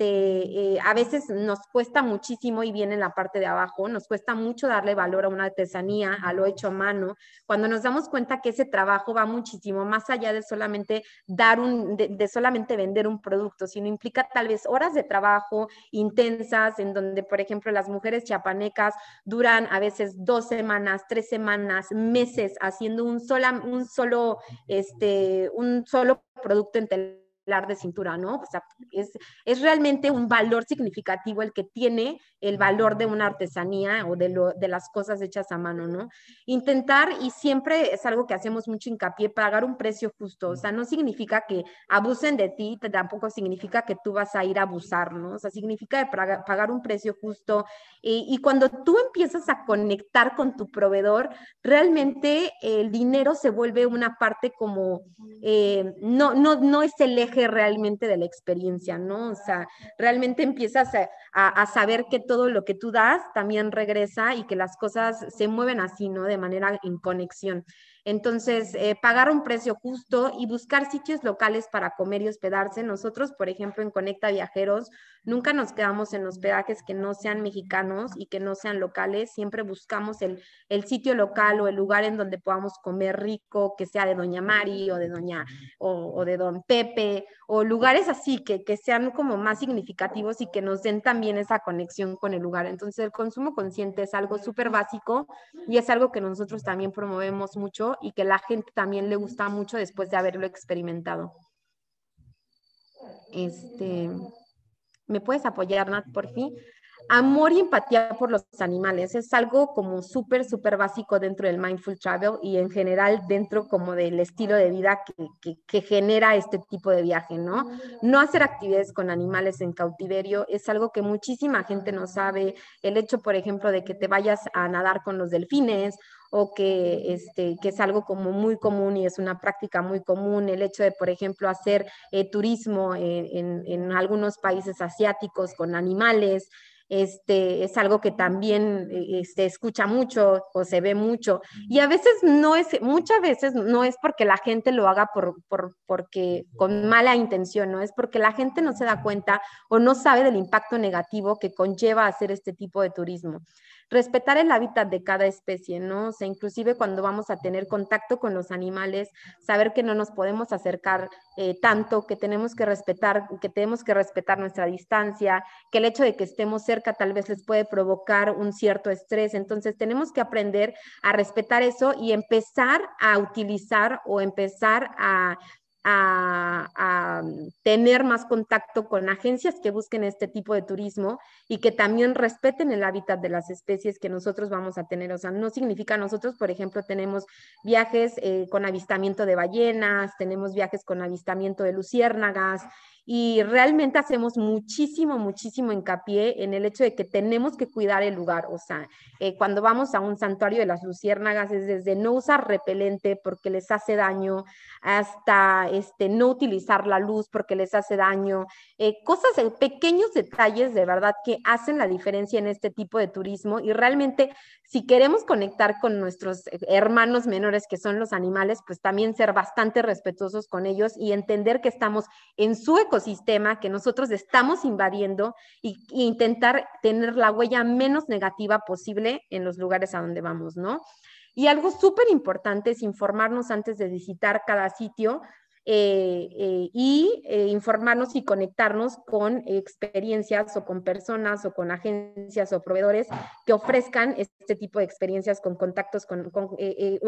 eh, a veces nos cuesta muchísimo y viene en la parte de abajo, nos cuesta mucho darle valor a una artesanía, a lo hecho a mano, cuando nos damos cuenta que ese trabajo va muchísimo más allá de solamente dar un, de, solamente vender un producto, sino implica tal vez horas de trabajo intensas en donde, por ejemplo, las mujeres chiapanecas duran a veces dos semanas, tres semanas, meses haciendo un, un solo, este, un solo producto en teléfono de cintura, ¿no? O sea, es, es realmente un valor significativo el que tiene el valor de una artesanía o de, lo, de las cosas hechas a mano, ¿no? Intentar, y siempre es algo que hacemos mucho hincapié, pagar un precio justo, o sea, no significa que abusen de ti, tampoco significa que tú vas a ir a abusar, ¿no? O sea, significa pagar un precio justo. Y, cuando tú empiezas a conectar con tu proveedor, realmente el dinero se vuelve una parte como, eh, no, no, no es el eje realmente de la experiencia, ¿no? O sea, realmente empiezas a, a, saber que todo lo que tú das también regresa y que las cosas se mueven así, ¿no? De manera en conexión. Entonces, eh, pagar un precio justo y buscar sitios locales para comer y hospedarse. Nosotros, por ejemplo, en Conecta Viajeros, nunca nos quedamos en hospedajes que no sean mexicanos y que no sean locales. Siempre buscamos el, sitio local o el lugar en donde podamos comer rico, que sea de Doña Mari o de Doña o, de Don Pepe, o lugares así que, que sean como más significativos y que nos den también esa conexión con el lugar. Entonces, el consumo consciente es algo súper básico y es algo que nosotros también promovemos mucho y que la gente también le gusta mucho después de haberlo experimentado. Este, ¿Me puedes apoyar, Nat, por fin? Amor y empatía por los animales es algo como súper, súper básico dentro del Mindful Travel y en general dentro como del estilo de vida que, que, genera este tipo de viaje, ¿no? No hacer actividades con animales en cautiverio es algo que muchísima gente no sabe. El hecho, por ejemplo, de que te vayas a nadar con los delfines o que, este, que es algo como muy común y es una práctica muy común, el hecho de, por ejemplo, hacer eh, turismo en, en, algunos países asiáticos con animales, este, es algo que también eh, se este, escucha mucho o se ve mucho. Y mm. a veces no es, muchas veces no es porque la gente lo haga por, por, porque con mala intención, no es porque la gente no se da cuenta o no sabe del impacto negativo que conlleva hacer este tipo de turismo respetar el hábitat de cada especie, ¿no? O sea, inclusive cuando vamos a tener contacto con los animales, saber que no nos podemos acercar eh, tanto, que tenemos que respetar, que tenemos que respetar nuestra distancia, que el hecho de que estemos cerca tal vez les puede provocar un cierto estrés. Entonces tenemos que aprender a respetar eso y empezar a utilizar o empezar a a, mm, tener más contacto con agencias que busquen este tipo de turismo y que también respeten el hábitat de las especies que nosotros vamos a tener. O sea, no significa nosotros, por ejemplo, tenemos viajes eh, con avistamiento de ballenas, tenemos viajes con avistamiento de luciérnagas, y realmente hacemos muchísimo, muchísimo hincapié en el hecho de que tenemos que cuidar el lugar. O sea, eh, cuando vamos a un santuario de las luciérnagas es desde no usar repelente porque les hace daño, hasta este, no utilizar la luz porque les hace daño. Eh, cosas, eh, pequeños detalles de verdad que hacen la diferencia en este tipo de turismo y realmente si queremos conectar con nuestros eh, hermanos menores que son los animales, pues también ser bastante respetuosos con ellos y entender que estamos en su ecosistema, que nosotros estamos invadiendo y, intentar tener la huella menos negativa posible en los lugares a donde vamos, ¿no? Y algo súper importante es informarnos antes de visitar cada sitio eh, eh, y eh, informarnos y conectarnos con experiencias o con personas o con agencias o proveedores que ofrezcan este tipo de experiencias con contactos con, o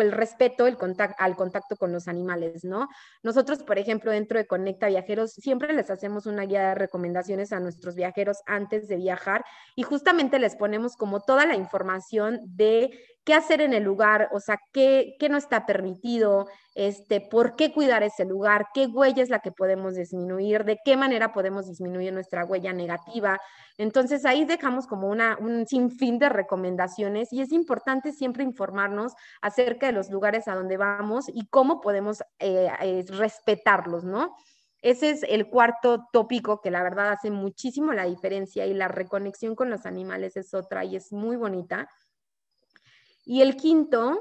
el respeto el contacto, al contacto con los animales, ¿no? Nosotros, por ejemplo, dentro de Conecta Viajeros, siempre les hacemos una guía de recomendaciones a nuestros viajeros antes de viajar y justamente les ponemos como toda la información de qué hacer en el lugar, o sea, qué, qué no está permitido, este, por qué cuidar ese lugar, qué huella es la que podemos disminuir, de qué manera podemos disminuir nuestra huella negativa. Entonces ahí dejamos como una, un sinfín de recomendaciones y es importante siempre informarnos acerca de los lugares a donde vamos y cómo podemos eh, eh, respetarlos, ¿no? Ese es el cuarto tópico que la verdad hace muchísimo la diferencia y la reconexión con los animales es otra y es muy bonita. Y el quinto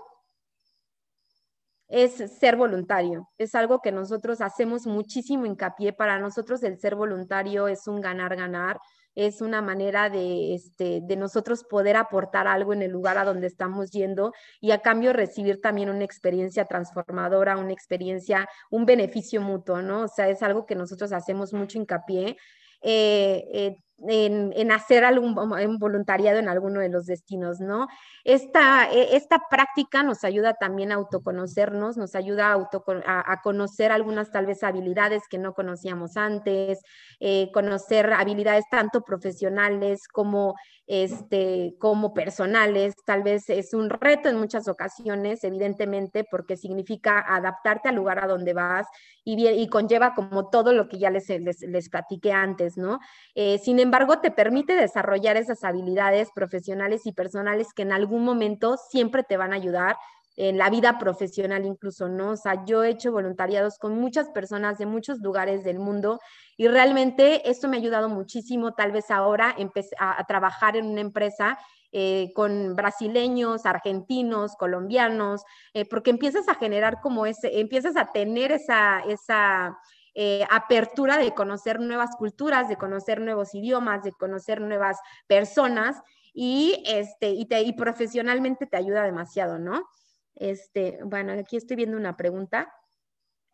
es ser voluntario. Es algo que nosotros hacemos muchísimo hincapié. Para nosotros el ser voluntario es un ganar-ganar, es una manera este, de, nosotros poder aportar algo en el lugar a donde estamos yendo y a cambio recibir también una experiencia transformadora, una experiencia, un beneficio mutuo, ¿no? O sea, es algo que nosotros hacemos mucho hincapié. Eh, eh, en, hacer algún voluntariado en alguno de los destinos, ¿no? Esta, e, esta práctica nos ayuda también a autoconocernos, nos ayuda a, auto, a, conocer algunas tal vez habilidades que no conocíamos antes, eh, conocer habilidades tanto profesionales como, este, como personales. Tal vez es un reto en muchas ocasiones, evidentemente, porque significa adaptarte al lugar a donde vas y, y conlleva como todo lo que ya les, les, platiqué antes, ¿no? Eh, sin embargo, te permite desarrollar esas habilidades profesionales y personales que en algún momento siempre te van a ayudar en la vida profesional incluso, ¿no? O sea, yo he hecho voluntariados con muchas personas de muchos lugares del mundo y realmente esto me ha ayudado muchísimo, tal vez ahora empecé a trabajar en una empresa eh, con brasileños, argentinos, colombianos, eh, porque empiezas a generar como ese, empiezas a tener esa, esa eh, apertura de conocer nuevas culturas, de conocer nuevos idiomas, de conocer nuevas personas y, este, y, profesionalmente te ayuda demasiado, ¿no? Este, bueno, aquí estoy viendo una pregunta,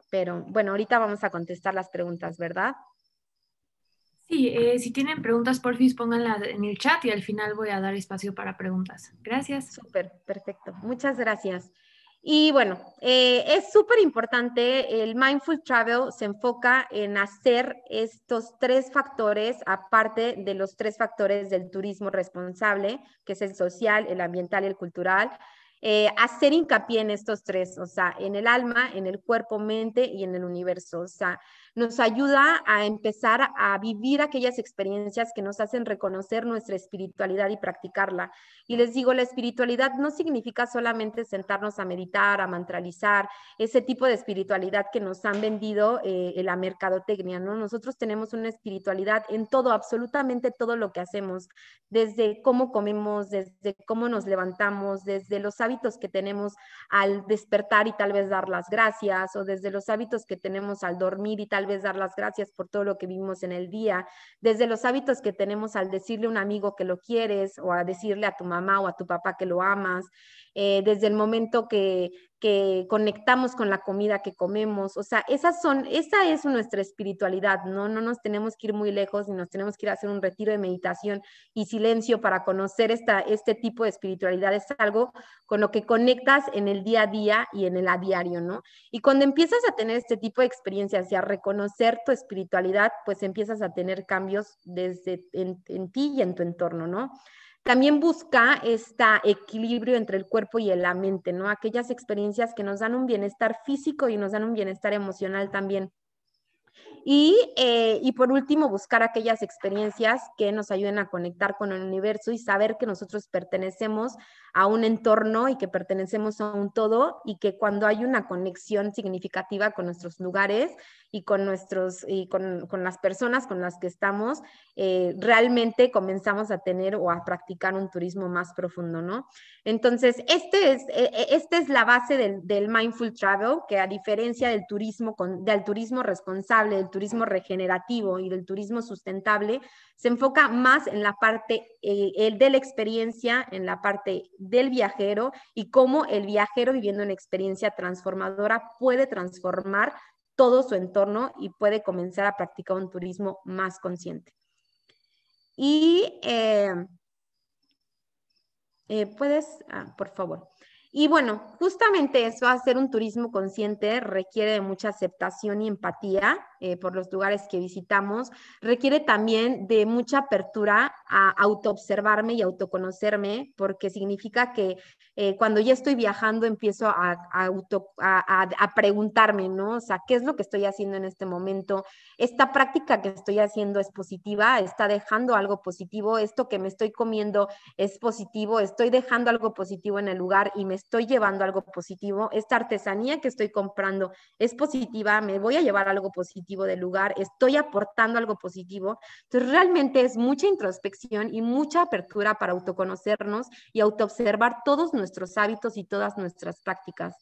pero bueno, ahorita vamos a contestar las preguntas, ¿verdad? Sí, eh, si tienen preguntas, por fin, pónganlas en el chat y al final voy a dar espacio para preguntas. Gracias. Súper, perfecto. Muchas gracias. Y bueno, eh, es súper importante, el Mindful Travel se enfoca en hacer estos tres factores, aparte de los tres factores del turismo responsable, que es el social, el ambiental y el cultural, eh, hacer hincapié en estos tres, o sea, en el alma, en el cuerpo, mente y en el universo. O sea, nos ayuda a empezar a vivir aquellas experiencias que nos hacen reconocer nuestra espiritualidad y practicarla. Y les digo, la espiritualidad no significa solamente sentarnos a meditar, a mantralizar, ese tipo de espiritualidad que nos han vendido eh, la mercadotecnia, ¿no? Nosotros tenemos una espiritualidad en todo, absolutamente todo lo que hacemos, desde cómo comemos, desde cómo nos levantamos, desde los hábitos que tenemos al despertar y tal vez dar las gracias, o desde los hábitos que tenemos al dormir y tal tal vez dar las gracias por todo lo que vimos en el día, desde los hábitos que tenemos al decirle a un amigo que lo quieres o a decirle a tu mamá o a tu papá que lo amas, eh, desde el momento que que conectamos con la comida que comemos. O sea, esas son, esa es nuestra espiritualidad, ¿no? No nos tenemos que ir muy lejos ni nos tenemos que ir a hacer un retiro de meditación y silencio para conocer esta, este tipo de espiritualidad. Es algo con lo que conectas en el día a día y en el a diario, ¿no? Y cuando empiezas a tener este tipo de experiencias y a reconocer tu espiritualidad, pues empiezas a tener cambios desde en ti y en tu entorno, ¿no? También busca este equilibrio entre el cuerpo y la mente, ¿no? Aquellas experiencias que nos dan un bienestar físico y nos dan un bienestar emocional también. Eh, y, por último, buscar aquellas experiencias que nos ayuden a conectar con el universo y saber que nosotros pertenecemos a un entorno y que pertenecemos a un todo y que cuando hay una conexión significativa con nuestros lugares y con, nuestros, y con, con las personas con las que estamos, eh, realmente comenzamos a tener o a practicar un turismo más profundo, ¿no? Entonces, este es, e, e, esta es la base del, del, Mindful Travel, que a diferencia del turismo, con, del turismo responsable, del turismo regenerativo y del turismo sustentable, se enfoca más en la parte eh, de la experiencia, en la parte del viajero y cómo el viajero viviendo una experiencia transformadora puede transformar todo su entorno y puede comenzar a practicar un turismo más consciente. Y eh, eh, puedes, ah, por favor. Y bueno, justamente eso, hacer un turismo consciente requiere de mucha aceptación y empatía eh, por los lugares que visitamos, requiere también de mucha apertura a autoobservarme y autoconocerme, porque significa que eh, cuando ya estoy viajando empiezo a, auto, a, a, preguntarme, ¿no? O sea, ¿qué es lo que estoy haciendo en este momento? ¿Esta práctica que estoy haciendo es positiva? ¿Está dejando algo positivo? ¿Esto que me estoy comiendo es positivo? ¿Estoy dejando algo positivo en el lugar y me estoy llevando algo positivo? ¿Esta artesanía que estoy comprando es positiva? ¿Me voy a llevar algo positivo? del lugar, estoy aportando algo positivo. Entonces, realmente es mucha introspección y mucha apertura para autoconocernos y autoobservar todos nuestros hábitos y todas nuestras prácticas.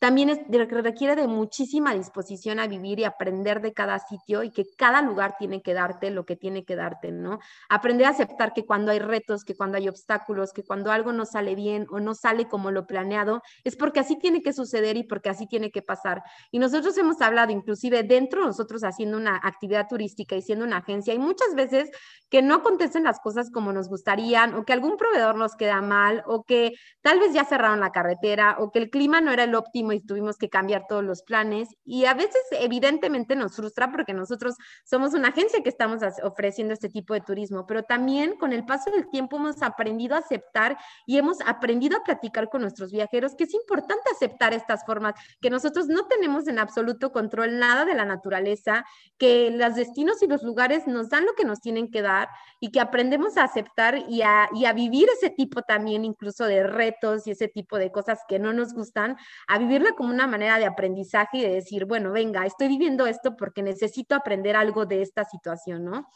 También requiere de muchísima disposición a vivir y aprender de cada sitio y que cada lugar tiene que darte lo que tiene que darte, ¿no? Aprender a aceptar que cuando hay retos, que cuando hay obstáculos, que cuando algo no sale bien o no sale como lo planeado, es porque así tiene que suceder y porque así tiene que pasar. Y nosotros hemos hablado, inclusive dentro nosotros haciendo una actividad turística y siendo una agencia, y muchas veces que no acontecen las cosas como nos gustarían o que algún proveedor nos queda mal o que tal vez ya cerraron la carretera o que el clima no era el óptimo y tuvimos que cambiar todos los planes. Y a veces evidentemente nos frustra porque nosotros somos una agencia que estamos ofreciendo este tipo de turismo, pero también con el paso del tiempo hemos aprendido a aceptar y hemos aprendido a platicar con nuestros viajeros que es importante aceptar estas formas, que nosotros no tenemos en absoluto control nada de la naturaleza, que los destinos y los lugares nos dan lo que nos tienen que dar y que aprendemos a aceptar y a, y a vivir ese tipo también incluso de retos y ese tipo de cosas que no nos gustan, a vivir como una manera de aprendizaje y de decir, bueno, venga, estoy viviendo esto porque necesito aprender algo de esta situación, ¿no?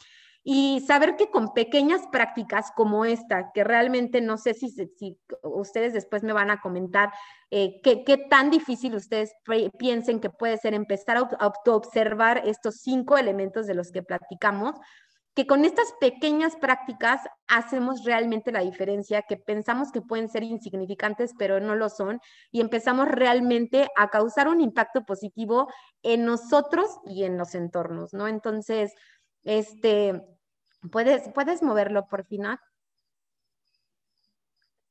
Y saber que con pequeñas prácticas como esta, que realmente no sé si, si ustedes después me van a comentar eh, qué, tan difícil ustedes piensen que puede ser empezar a, a observar estos cinco elementos de los que platicamos, que con estas pequeñas prácticas hacemos realmente la diferencia, que pensamos que pueden ser insignificantes, pero no lo son, y empezamos realmente a causar un impacto positivo en nosotros y en los entornos, ¿no? Entonces, este, puedes, puedes moverlo por final.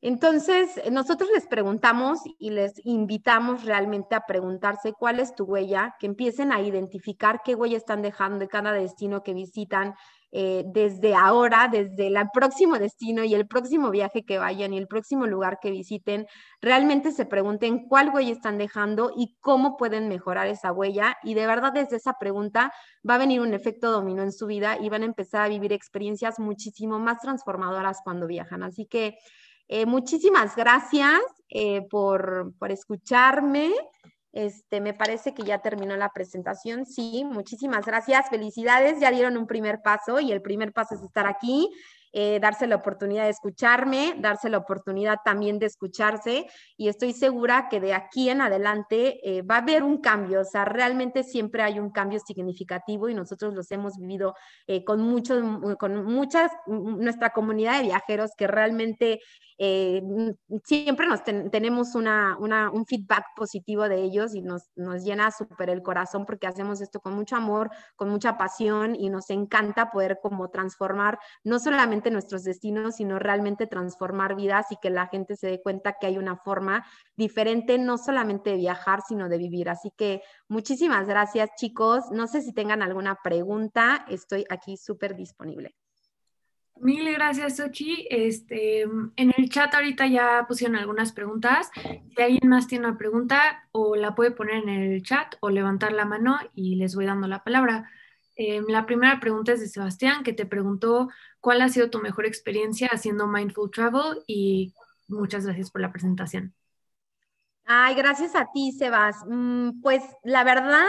Entonces, nosotros les preguntamos y les invitamos realmente a preguntarse cuál es tu huella, que empiecen a identificar qué huella están dejando de cada destino que visitan, eh, desde ahora, desde el próximo destino y el próximo viaje que vayan y el próximo lugar que visiten, realmente se pregunten cuál huella están dejando y cómo pueden mejorar esa huella. Y de verdad desde esa pregunta va a venir un efecto dominó en su vida y van a empezar a vivir experiencias muchísimo más transformadoras cuando viajan. Así que eh, muchísimas gracias eh, por escucharme. Este, me parece que ya terminó la presentación. Sí, muchísimas gracias. Felicidades, ya dieron un primer paso y el primer paso es estar aquí. Eh, darse la oportunidad de escucharme, darse la oportunidad también de escucharse y estoy segura que de aquí en adelante eh, va a haber un cambio, o sea, realmente siempre hay un cambio significativo y nosotros los hemos vivido eh, con muchos, con muchas, mm, nuestra comunidad de viajeros que realmente mm, siempre nos tenemos una, un feedback positivo de ellos y nos, nos llena súper el corazón porque hacemos esto con mucho amor, con mucha pasión y nos encanta poder como transformar no solamente nuestros destinos, sino realmente transformar vidas y que la gente se dé cuenta que hay una forma diferente, no solamente de viajar, sino de vivir. Así que muchísimas gracias, chicos. No sé si tengan alguna pregunta, estoy aquí súper disponible. Mil gracias, Sochi. Este, mm, en el chat ahorita ya pusieron algunas preguntas. Si alguien más tiene una pregunta, o la puede poner en el chat o levantar la mano y les voy dando la palabra. Em, la primera pregunta es de Sebastián, que te preguntó ¿Cuál ha sido tu mejor experiencia haciendo Mindful Travel? Y muchas gracias por la presentación. Ay, gracias a ti, Sebas. Mm, pues la verdad,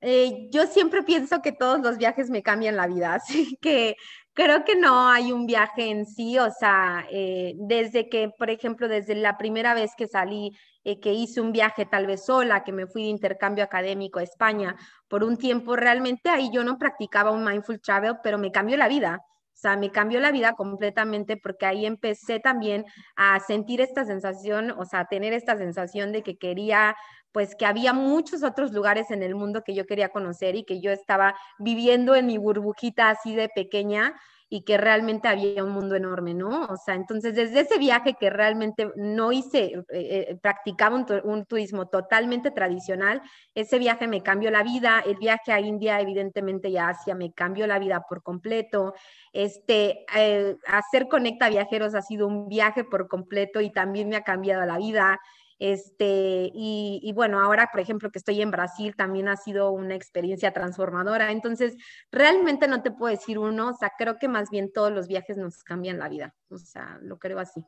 eh, yo siempre pienso que todos los viajes me cambian la vida, [LAUGHS] así que creo que no hay un viaje en sí, o sea, eh, desde que, por ejemplo, desde la primera vez que salí, eh, que hice un viaje tal vez sola, que me fui de intercambio académico a España por un tiempo, realmente ahí yo no practicaba un mindful travel, pero me cambió la vida. O sea, me cambió la vida completamente porque ahí empecé también a sentir esta sensación, o sea, a tener esta sensación de que quería, pues que había muchos otros lugares en el mundo que yo quería conocer y que yo estaba viviendo en mi burbujita así de pequeña y que realmente había un mundo enorme, ¿no? O sea, entonces desde ese viaje que realmente no hice, eh, eh, practicaba un, turismo totalmente tradicional, ese viaje me cambió la vida, el viaje a India evidentemente y a Asia me cambió la vida por completo, este, eh, hacer Conecta Viajeros ha sido un viaje por completo y también me ha cambiado la vida, este, y, bueno, ahora, por ejemplo, que estoy en Brasil, también ha sido una experiencia transformadora. Entonces, realmente no te puedo decir uno, o sea, creo que más bien todos los viajes nos cambian la vida. O sea, lo creo así.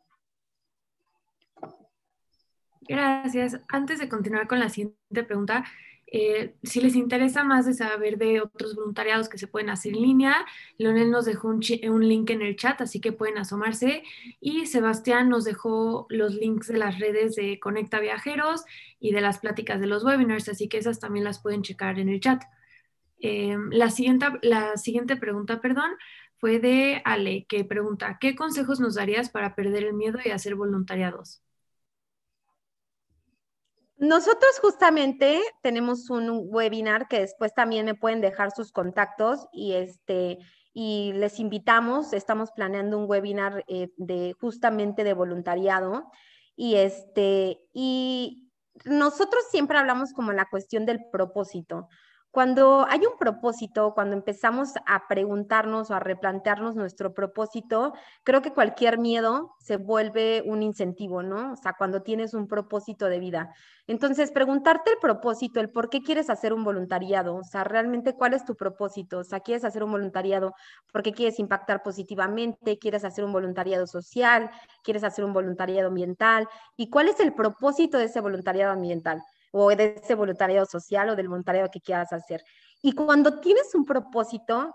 Gracias. Antes de continuar con la siguiente pregunta, eh, si les interesa más de saber de otros voluntariados que se pueden hacer en línea, Leonel nos dejó un, link en el chat, así que pueden asomarse. Y Sebastián nos dejó los links de las redes de Conecta Viajeros y de las pláticas de los webinars, así que esas también las pueden checar en el chat. Em, la, siguiente, la siguiente pregunta, perdón, fue de Ale, que pregunta, ¿qué consejos nos darías para perder el miedo y hacer voluntariados? Nosotros justamente tenemos un webinar que después también me pueden dejar sus contactos y este y les invitamos, estamos planeando un webinar eh, de justamente de voluntariado y este y nosotros siempre hablamos como la cuestión del propósito. Cuando hay un propósito, cuando empezamos a preguntarnos o a replantearnos nuestro propósito, creo que cualquier miedo se vuelve un incentivo, ¿no? O sea, cuando tienes un propósito de vida. Entonces, preguntarte el propósito, el por qué quieres hacer un voluntariado, o sea, realmente cuál es tu propósito, o sea, quieres hacer un voluntariado porque quieres impactar positivamente, quieres hacer un voluntariado social, quieres hacer un voluntariado ambiental, y cuál es el propósito de ese voluntariado ambiental o de ese voluntariado social o del voluntariado que quieras hacer. Y cuando tienes un propósito,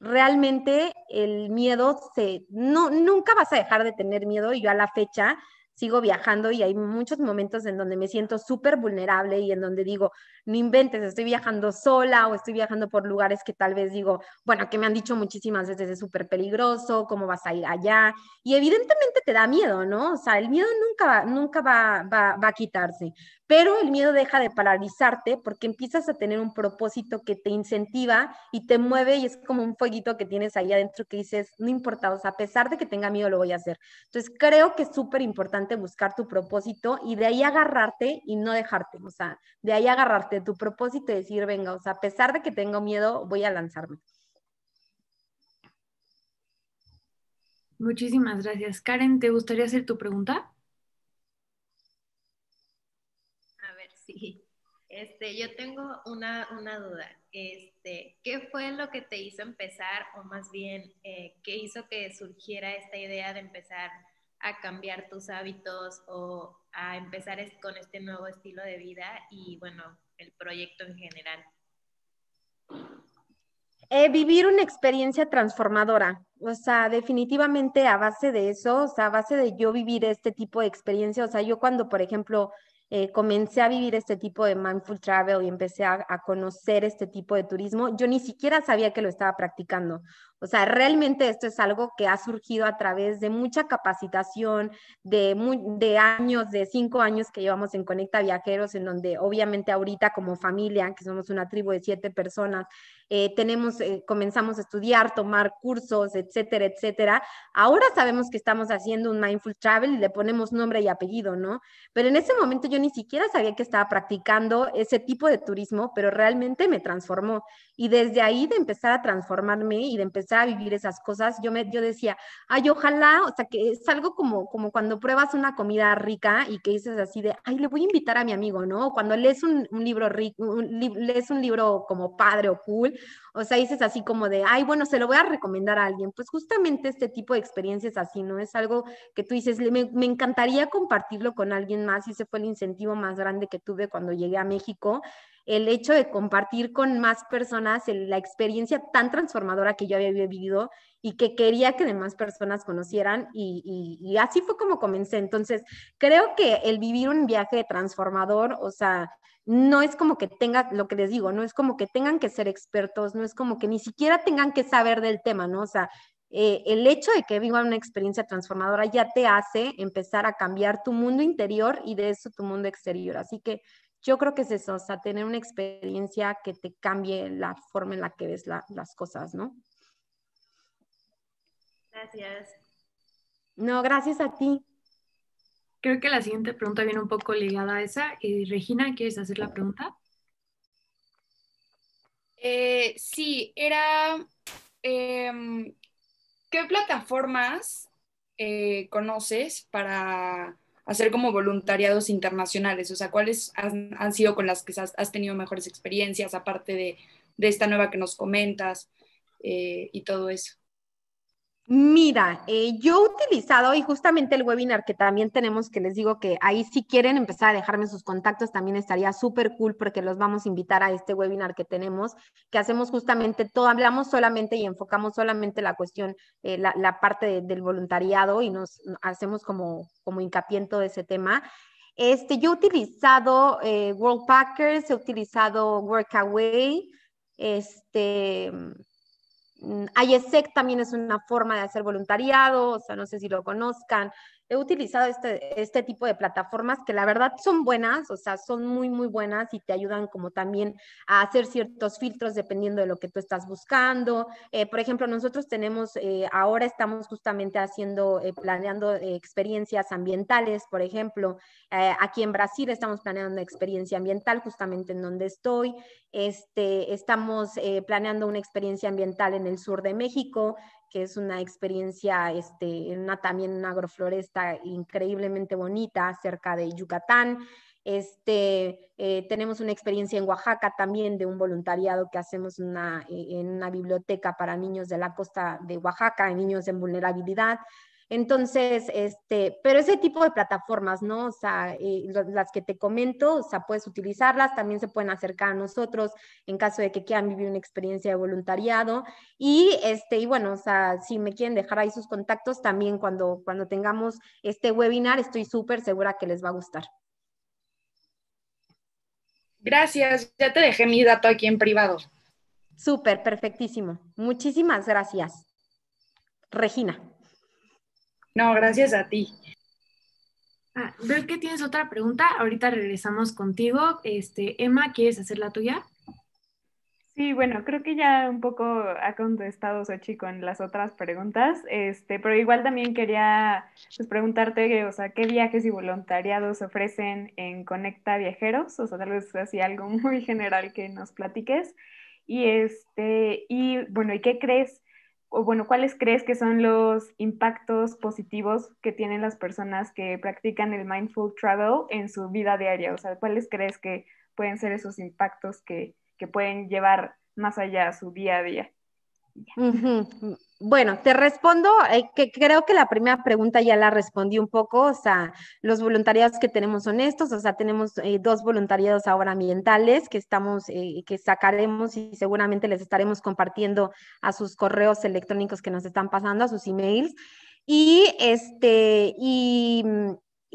realmente el miedo se, no, nunca vas a dejar de tener miedo y yo a la fecha sigo viajando y hay muchos momentos en donde me siento súper vulnerable y en donde digo, no inventes, estoy viajando sola o estoy viajando por lugares que tal vez digo, bueno, que me han dicho muchísimas veces es súper peligroso, cómo vas a ir allá. Y evidentemente te da miedo, ¿no? O sea, el miedo nunca, va, nunca va, va, a quitarse, pero el miedo deja de paralizarte porque empiezas a tener un propósito que te incentiva y te mueve y es como un fueguito que tienes ahí adentro que dices, no importa, o sea, a pesar de que tenga miedo lo voy a hacer. Entonces creo que es súper importante buscar tu propósito y de ahí agarrarte y no dejarte, o sea, de ahí agarrarte tu propósito y decir, venga, o sea, a pesar de que tengo miedo, voy a lanzarme. Muchísimas gracias. Karen, ¿te gustaría hacer tu pregunta? A ver, sí. Este, yo tengo una, duda. Este, ¿Qué fue lo que te hizo empezar, o más bien, eh, qué hizo que surgiera esta idea de empezar a cambiar tus hábitos o a empezar con este nuevo estilo de vida y bueno, el proyecto en general? Eh, vivir una experiencia transformadora, o sea, definitivamente a base de eso, o sea, a base de yo vivir este tipo de experiencia, o sea, yo cuando, por ejemplo, eh, comencé a vivir este tipo de mindful travel y empecé a, conocer este tipo de turismo, yo ni siquiera sabía que lo estaba practicando. O sea, realmente esto es algo que ha surgido a través de mucha capacitación, de, años, de cinco años que llevamos en Conecta Viajeros, en donde obviamente ahorita como familia, que somos una tribu de siete personas, eh, tenemos, eh, comenzamos a estudiar, tomar cursos, etcétera, etcétera. Ahora sabemos que estamos haciendo un mindful travel y le ponemos nombre y apellido, ¿no? Pero en ese momento yo ni siquiera sabía que estaba practicando ese tipo de turismo, pero realmente me transformó. Y desde ahí de empezar a transformarme y de empezar a vivir esas cosas, yo, me, yo decía, ay, ojalá, o sea, que es algo como, como cuando pruebas una comida rica y que dices así de, ay, le voy a invitar a mi amigo, ¿no? O cuando lees un, libro rico, lees un libro como padre o cool, o sea, dices así como de, ay, bueno, se lo voy a recomendar a alguien. Pues justamente este tipo de experiencias así, ¿no? Es algo que tú dices, me, me encantaría compartirlo con alguien más y ese fue el incentivo más grande que tuve cuando llegué a México el hecho de compartir con más personas la experiencia tan transformadora que yo había vivido y que quería que demás personas conocieran y, así fue como comencé. Entonces, creo que el vivir un viaje transformador, o sea, no es como que tenga, lo que les digo, no es como que tengan que ser expertos, no es como que ni siquiera tengan que saber del tema, ¿no? O sea, eh, el hecho de que viva una experiencia transformadora ya te hace empezar a cambiar tu mundo interior y de eso tu mundo exterior. Así que yo creo que es eso, o sea, tener una experiencia que te cambie la forma en la que ves las cosas, ¿no? Gracias. No, gracias a ti. Creo que la siguiente pregunta viene un poco ligada a esa. Y eh, Regina, ¿quieres hacer la pregunta? Eh, sí, era em, ¿qué plataformas eh, conoces para hacer como voluntariados internacionales? O sea, ¿cuáles han, sido con las que has, tenido mejores experiencias, aparte de, esta nueva que nos comentas eh, y todo eso? Mira, eh, yo he utilizado y justamente el webinar que también tenemos, que les digo que ahí si quieren empezar a dejarme sus contactos, también estaría súper cool porque los vamos a invitar a este webinar que tenemos, que hacemos justamente todo, hablamos solamente y enfocamos solamente la cuestión, eh, la, parte del voluntariado y nos hacemos como, como hincapié en todo ese tema. Este, yo he utilizado eh, World Packers, he utilizado Workaway, este... IESEC mm, también es una forma de hacer voluntariado, o sea, no sé si lo conozcan, he utilizado este, este tipo de plataformas que la verdad son buenas, o sea, son muy, muy buenas y te ayudan como también a hacer ciertos filtros dependiendo de lo que tú estás buscando. Eh, por ejemplo, nosotros tenemos, eh, ahora estamos justamente haciendo, eh, planeando experiencias ambientales, por ejemplo, aquí en Brasil estamos planeando una experiencia ambiental justamente en donde estoy. Este, estamos planeando una experiencia ambiental en el sur de México, que es una experiencia este, una, también una agrofloresta increíblemente bonita cerca de Yucatán. Este, eh, tenemos una experiencia en Oaxaca también de un voluntariado que hacemos una, eh, en una biblioteca para niños de la costa de Oaxaca, niños en vulnerabilidad. Entonces, este, pero ese tipo de plataformas, ¿no? O sea, eh, las que te comento, o sea, puedes utilizarlas, también se pueden acercar a nosotros en caso de que quieran vivir una experiencia de voluntariado. Y, este, y bueno, o sea, si me quieren dejar ahí sus contactos, también cuando, cuando tengamos este webinar, estoy súper segura que les va a gustar. Gracias, ya te dejé mi dato aquí en privado. Súper, perfectísimo. Muchísimas gracias. Regina. No, gracias a ti. Ah, veo que tienes otra pregunta. Ahorita regresamos contigo. Este, Emma, ¿quieres hacer la tuya? Sí, bueno, creo que ya un poco ha contestado Sochi con las otras preguntas, este, pero igual también quería pues, preguntarte, o sea, ¿qué viajes y voluntariados ofrecen en Conecta Viajeros? O sea, tal vez así algo [LAUGHS] muy general que nos platiques. Y, este, y bueno, ¿y qué crees o cuáles crees que son los impactos positivos que tienen las personas que practican el mindful travel en su vida diaria? O sea, ¿cuáles crees que pueden ser esos impactos que, que pueden llevar más allá su día a día? Bueno, te respondo, eh, que creo que la primera pregunta ya la respondí un poco, o sea, los voluntariados que tenemos son estos, o sea, tenemos eh, dos voluntariados ahora ambientales que estamos, eh, que sacaremos y seguramente les estaremos compartiendo a sus correos electrónicos que nos están pasando, a sus emails. Y este, y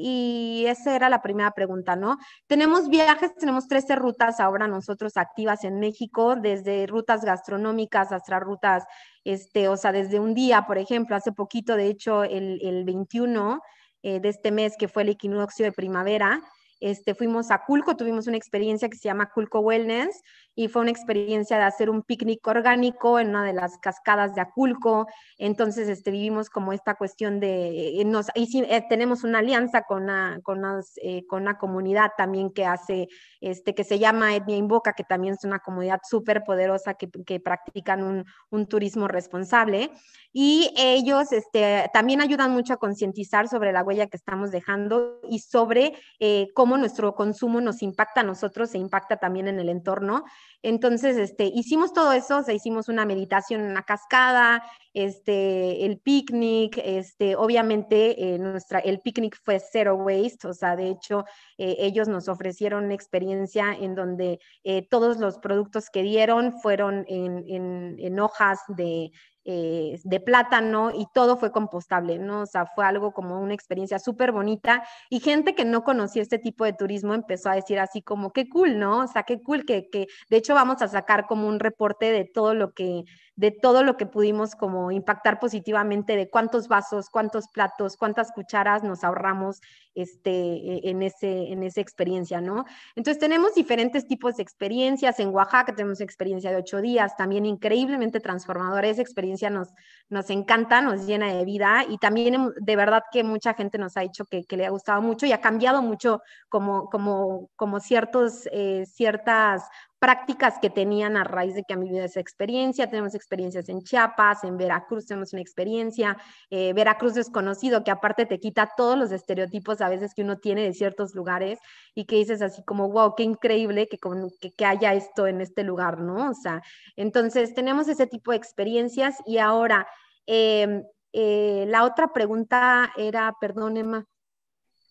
y esa era la primera pregunta, ¿no? Tenemos viajes, tenemos 13 rutas ahora nosotros activas en México, desde rutas gastronómicas hasta rutas, este, o sea, desde un día, por ejemplo, hace poquito, de hecho, el, 21 eh, de este mes, que fue el equinoccio de primavera, este, fuimos a Culco, tuvimos una experiencia que se llama Culco Wellness, y fue una experiencia de hacer un picnic orgánico en una de las cascadas de Aculco. Entonces, este, vivimos como esta cuestión de, eh, nos, y eh, tenemos una alianza con una, con, una eh, comunidad también que hace, este, que se llama Etnia Invoca, que también es una comunidad súper poderosa que, que, practican un, turismo responsable. Y ellos este, también ayudan mucho a concientizar sobre la huella que estamos dejando y sobre cómo nuestro consumo nos impacta a nosotros e impacta también en el entorno. Entonces, este, hicimos todo eso, o hicimos una meditación en una cascada, este, el picnic, este, obviamente eh, nuestra, el picnic fue zero waste, o sea, de hecho, eh, ellos nos ofrecieron una experiencia en donde eh, todos los productos que dieron fueron en hojas de, eh, de plátano y todo fue compostable, ¿no? O sea, fue algo como una experiencia súper bonita y gente que no conocía este tipo de turismo empezó a decir así como, qué cool, ¿no? O sea, qué cool que, que de hecho vamos a sacar como un reporte de todo lo que, de todo lo que pudimos como impactar positivamente, de cuántos vasos, cuántos platos, cuántas cucharas nos ahorramos este, e, en, ese, en esa experiencia, ¿no? Entonces tenemos diferentes tipos de experiencias. En Oaxaca tenemos experiencia de ocho días, también increíblemente transformadora. Esa experiencia nos, nos encanta, nos llena de vida y también de verdad que mucha gente nos ha dicho que, le ha gustado mucho y ha cambiado mucho como, como, como ciertos, eh, ciertas prácticas que tenían a raíz de que han vivido esa experiencia. Tenemos experiencias en Chiapas, en Veracruz tenemos una experiencia. Eh, Veracruz desconocido que aparte te quita todos los estereotipos a veces que uno tiene de ciertos lugares y que dices así como, wow, qué increíble que, que, que haya esto en este lugar, ¿no? O sea, entonces tenemos ese tipo de experiencias y ahora... Em, eh, la otra pregunta era, perdón, Emma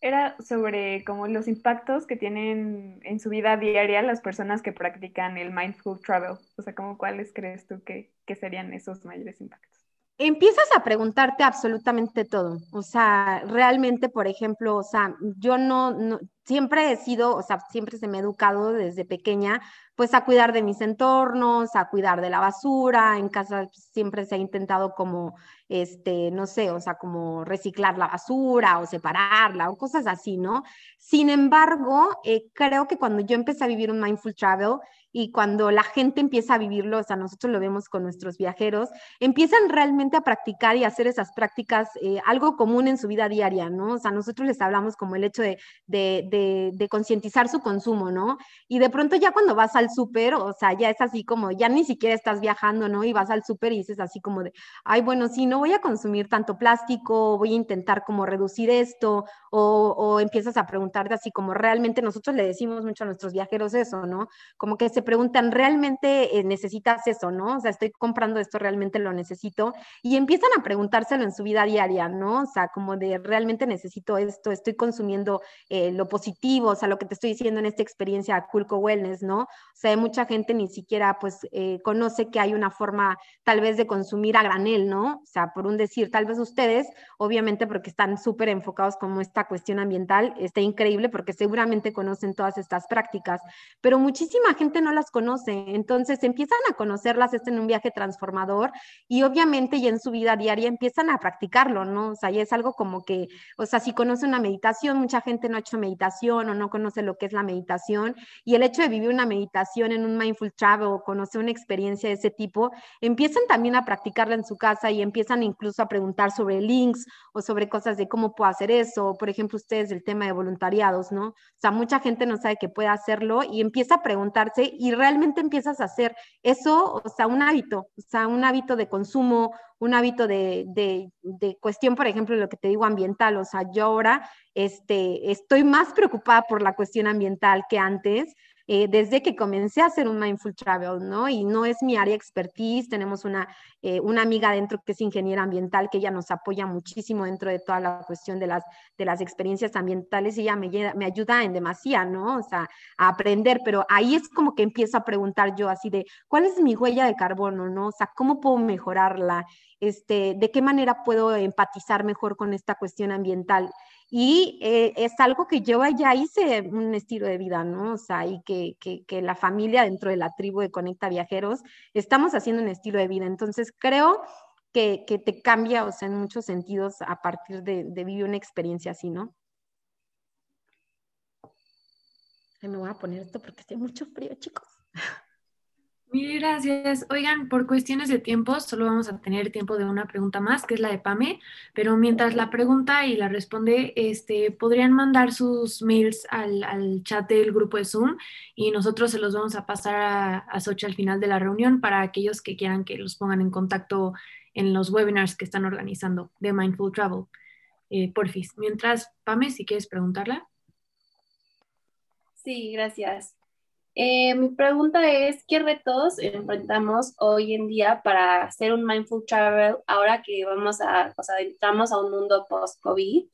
era sobre como los impactos que tienen en su vida diaria las personas que practican el mindful travel. O sea, como cuáles crees tú que, que serían esos mayores impactos? Empiezas a preguntarte absolutamente todo. O sea, realmente, por ejemplo, o sea, yo no, siempre he sido, o sea, siempre se me ha educado desde pequeña, pues a cuidar de mis entornos, a cuidar de la basura. En casa siempre se ha intentado como este, no sé, o sea, como reciclar la basura o separarla o cosas así, ¿no? Sin embargo, eh, creo que cuando yo empecé a vivir un mindful travel y cuando la gente empieza a vivirlo, o sea, nosotros lo vemos con nuestros viajeros, empiezan realmente a practicar y hacer esas prácticas eh, algo común en su vida diaria, ¿no? O sea, nosotros les hablamos como el hecho de, de, concientizar su consumo, ¿no? Y de pronto ya cuando vas al súper, o sea, ya es así como, ya ni siquiera estás viajando, ¿no? Y vas al súper y dices así como de, ay, bueno, sí, ¿no? voy a consumir tanto plástico, voy a intentar como reducir esto, o, empiezas a preguntarte así como realmente nosotros le decimos mucho a nuestros viajeros eso, ¿no? Como que se preguntan, ¿realmente eh, necesitas eso, no? O sea, estoy comprando esto, realmente lo necesito, y empiezan a preguntárselo en su vida diaria, ¿no? O sea, como de realmente necesito esto, estoy consumiendo eh, lo positivo, o sea, lo que te estoy diciendo en esta experiencia Culco Wellness, ¿no? O sea, mucha gente ni siquiera pues eh, conoce que hay una forma tal vez de consumir a granel, ¿no? O sea, por un decir, tal vez ustedes, obviamente porque están súper enfocados como esta cuestión ambiental, está increíble porque seguramente conocen todas estas prácticas, pero muchísima gente no las conoce, entonces empiezan a conocerlas, están en un viaje transformador y obviamente ya en su vida diaria empiezan a practicarlo, ¿no? O sea, ya es algo como que, o sea, si conoce una meditación, mucha gente no ha hecho meditación o no conoce lo que es la meditación y el hecho de vivir una meditación en un mindful travel o conocer una experiencia de ese tipo, empiezan también a practicarla en su casa y empiezan incluso a preguntar sobre links o sobre cosas de cómo puedo hacer eso, por ejemplo, ustedes el tema de voluntariados, ¿no? O sea, mucha gente no sabe que puede hacerlo y empieza a preguntarse y realmente empiezas a hacer eso, o sea, un hábito, o sea, un hábito de consumo, un hábito de, de, de cuestión, por ejemplo, lo que te digo ambiental, o sea, yo ahora este, estoy más preocupada por la cuestión ambiental que antes eh, desde que comencé a hacer un mindful travel, ¿no? Y no es mi área expertise, tenemos una, eh, amiga dentro que es ingeniera ambiental, que ella nos apoya muchísimo dentro de toda la cuestión de las, de las experiencias ambientales y ella me, ayuda en demasía, ¿no? O sea, a aprender, pero ahí es como que empiezo a preguntar yo así de, ¿cuál es mi huella de carbono, ¿no? O sea, ¿cómo puedo mejorarla? Este, ¿De qué manera puedo empatizar mejor con esta cuestión ambiental? Y eh, es algo que yo ya hice un estilo de vida, ¿no? O sea, y que, que, que la familia dentro de la tribu de Conecta Viajeros estamos haciendo un estilo de vida. Entonces, creo que, que, te cambia, o sea, en muchos sentidos a partir de, de, vivir una experiencia así, ¿no? me voy a poner esto porque hace mucho frío, chicos. [LAUGHS] Mil gracias. Oigan, por cuestiones de tiempo, solo vamos a tener tiempo de una pregunta más, que es la de Pame, pero mientras la pregunta y la responde, este, podrían mandar sus mails al, chat del grupo de Zoom y nosotros se los vamos a pasar a, a al final de la reunión para aquellos que quieran que los pongan en contacto en los webinars que están organizando de Mindful Travel. Eh, porfis, mientras, Pame, si quieres preguntarla. Sí, gracias. Eh, mi pregunta es, ¿qué retos enfrentamos hoy en día para hacer un mindful travel ahora que vamos a, o sea, entramos a un mundo post-COVID?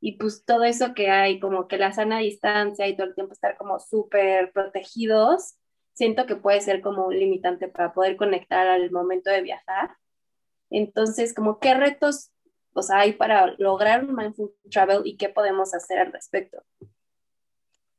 Y pues todo eso que hay, como que la sana distancia y todo el tiempo estar como súper protegidos, siento que puede ser como un limitante para poder conectar al momento de viajar. Entonces, como qué retos hay para lograr un mindful travel y qué podemos hacer al respecto.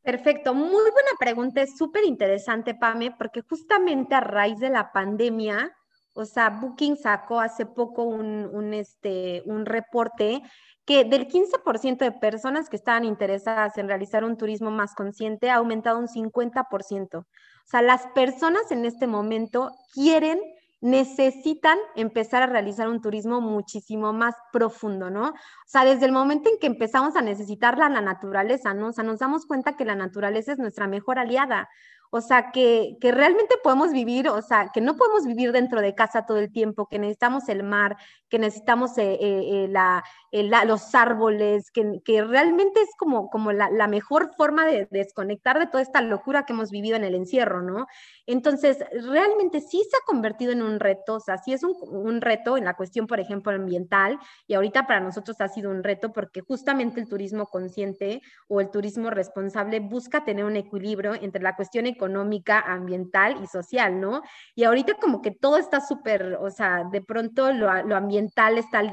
Perfecto, muy buena pregunta, es súper interesante, Pame, porque justamente a raíz de la pandemia, o sea, Booking sacó hace poco un, este, un reporte que del 15% de personas que estaban interesadas en realizar un turismo más consciente ha aumentado un 50%. O sea, las personas en este momento quieren necesitan empezar a realizar un turismo muchísimo más profundo, ¿no? O sea, desde el momento en que empezamos a necesitarla, la naturaleza, ¿no? O sea, nos damos cuenta que la naturaleza es nuestra mejor aliada. O sea, que, que, realmente podemos vivir, o sea, que no podemos vivir dentro de casa todo el tiempo, que necesitamos el mar, que necesitamos eh, eh, eh, la, los árboles, que, que, realmente es como, como la, mejor forma de, desconectar de toda esta locura que hemos vivido en el encierro, ¿no? Entonces, realmente sí se ha convertido en un reto, o sea, sí es un, un reto en la cuestión, por ejemplo, ambiental, y ahorita para nosotros ha sido un reto porque justamente el turismo consciente o el turismo responsable busca tener un equilibrio entre la cuestión económica, ambiental y social, ¿no? Y ahorita como que todo está súper, o sea, de pronto lo, lo ambiental está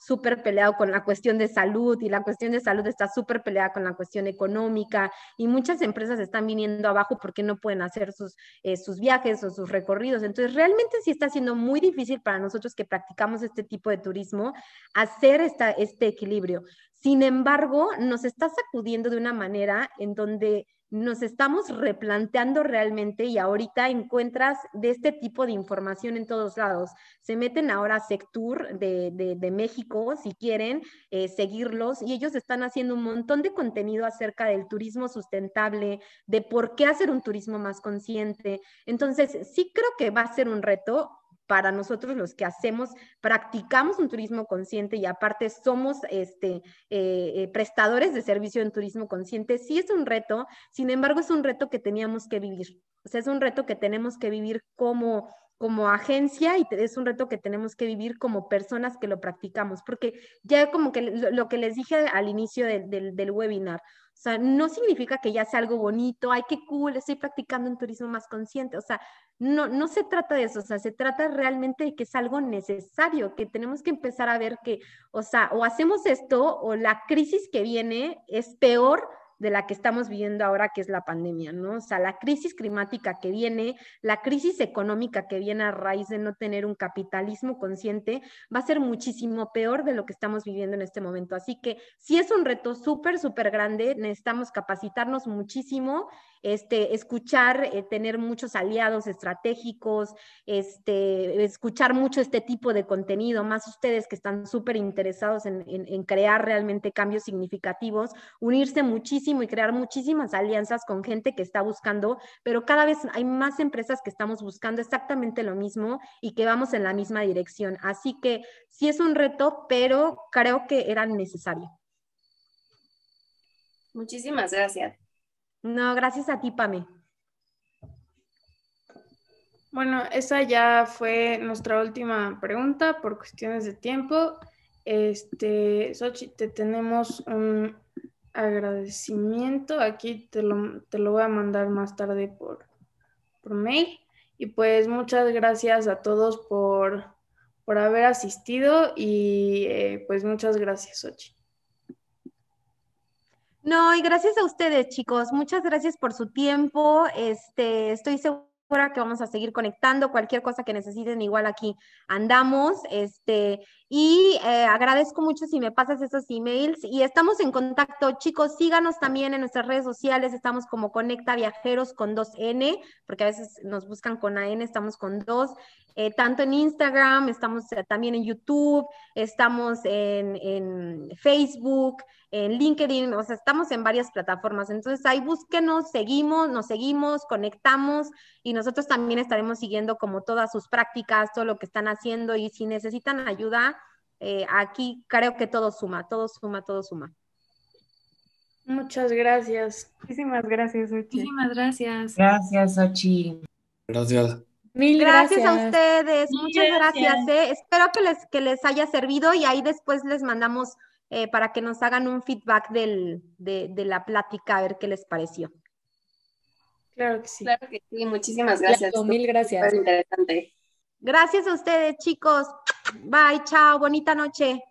súper peleado con la cuestión de salud y la cuestión de salud está súper peleada con la cuestión económica y muchas empresas están viniendo abajo porque no pueden hacer sus, eh, sus viajes o sus recorridos. Entonces, realmente sí está siendo muy difícil para nosotros que practicamos este tipo de turismo hacer esta, este equilibrio. Sin embargo, nos está sacudiendo de una manera en donde nos estamos replanteando realmente y ahorita encuentras de este tipo de información en todos lados. Se meten ahora a Sectur de, de, México, si quieren eh, seguirlos, y ellos están haciendo un montón de contenido acerca del turismo sustentable, de por qué hacer un turismo más consciente. Entonces, sí creo que va a ser un reto para nosotros los que hacemos, practicamos un turismo consciente y aparte somos este, eh, eh, prestadores de servicio en turismo consciente, sí es un reto, sin embargo es un reto que teníamos que vivir. O sea, es un reto que tenemos que vivir como, como agencia y es un reto que tenemos que vivir como personas que lo practicamos, porque ya como que lo, que les dije al inicio del webinar, o sea, no significa que ya sea algo bonito, ay, qué cool, estoy practicando un turismo más consciente. O sea, no, no se trata de eso, o sea, se trata realmente de que es algo necesario, que tenemos que empezar a ver que, o sea, o hacemos esto o la crisis que viene es peor de la que estamos viviendo ahora, que es la pandemia, ¿no? O sea, la crisis climática que viene, la crisis económica que viene a raíz de no tener un capitalismo consciente, va a ser muchísimo peor de lo que estamos viviendo en este momento. Así que sí es un reto súper, súper grande, necesitamos capacitarnos muchísimo este, escuchar, eh, tener muchos aliados estratégicos, este, escuchar mucho este tipo de contenido, más ustedes que están súper interesados en, crear realmente cambios significativos, unirse muchísimo y crear muchísimas alianzas con gente que está buscando, pero cada vez hay más empresas que estamos buscando exactamente lo mismo y que vamos en la misma dirección. Así que sí es un reto, pero creo que era necesario. Muchísimas gracias. No, gracias a ti, Pame. Bueno, esa ya fue nuestra última pregunta por cuestiones de tiempo. Este, Sochi, te tenemos un agradecimiento. Aquí te lo, voy a mandar más tarde por, por mail. Y pues muchas gracias a todos por, por haber asistido y eh, pues muchas gracias, Sochi. No, y gracias a ustedes, chicos. Muchas gracias por su tiempo. Este, estoy segura que vamos a seguir conectando. Cualquier cosa que necesiten, igual aquí andamos. Este, y eh, agradezco mucho si me pasas esos emails. Y estamos en contacto, chicos. Síganos también en nuestras redes sociales. Estamos como Conecta Viajeros con 2N, porque a veces nos buscan con AN, estamos con 2. Eh, tanto en Instagram, estamos eh, también en YouTube, estamos en, en Facebook en LinkedIn, o sea, estamos en varias plataformas. Entonces ahí búsquenos, seguimos, nos seguimos, conectamos y nosotros también estaremos siguiendo como todas sus prácticas, todo lo que están haciendo y si necesitan ayuda, eh, aquí creo que todo suma, todo suma, todo suma. Muchas gracias. Muchísimas gracias, Muchísimas gracias. Gracias, Ochi. Gracias. Mil gracias. a ustedes. Muchas gracias. Eh. Espero que les, que les haya servido y ahí después les mandamos eh, para que nos hagan un feedback de, la plática, a ver qué les pareció. Claro que sí. muchísimas gracias. mil gracias. Fue interesante. Gracias a ustedes, chicos. Bye, chao, bonita noche.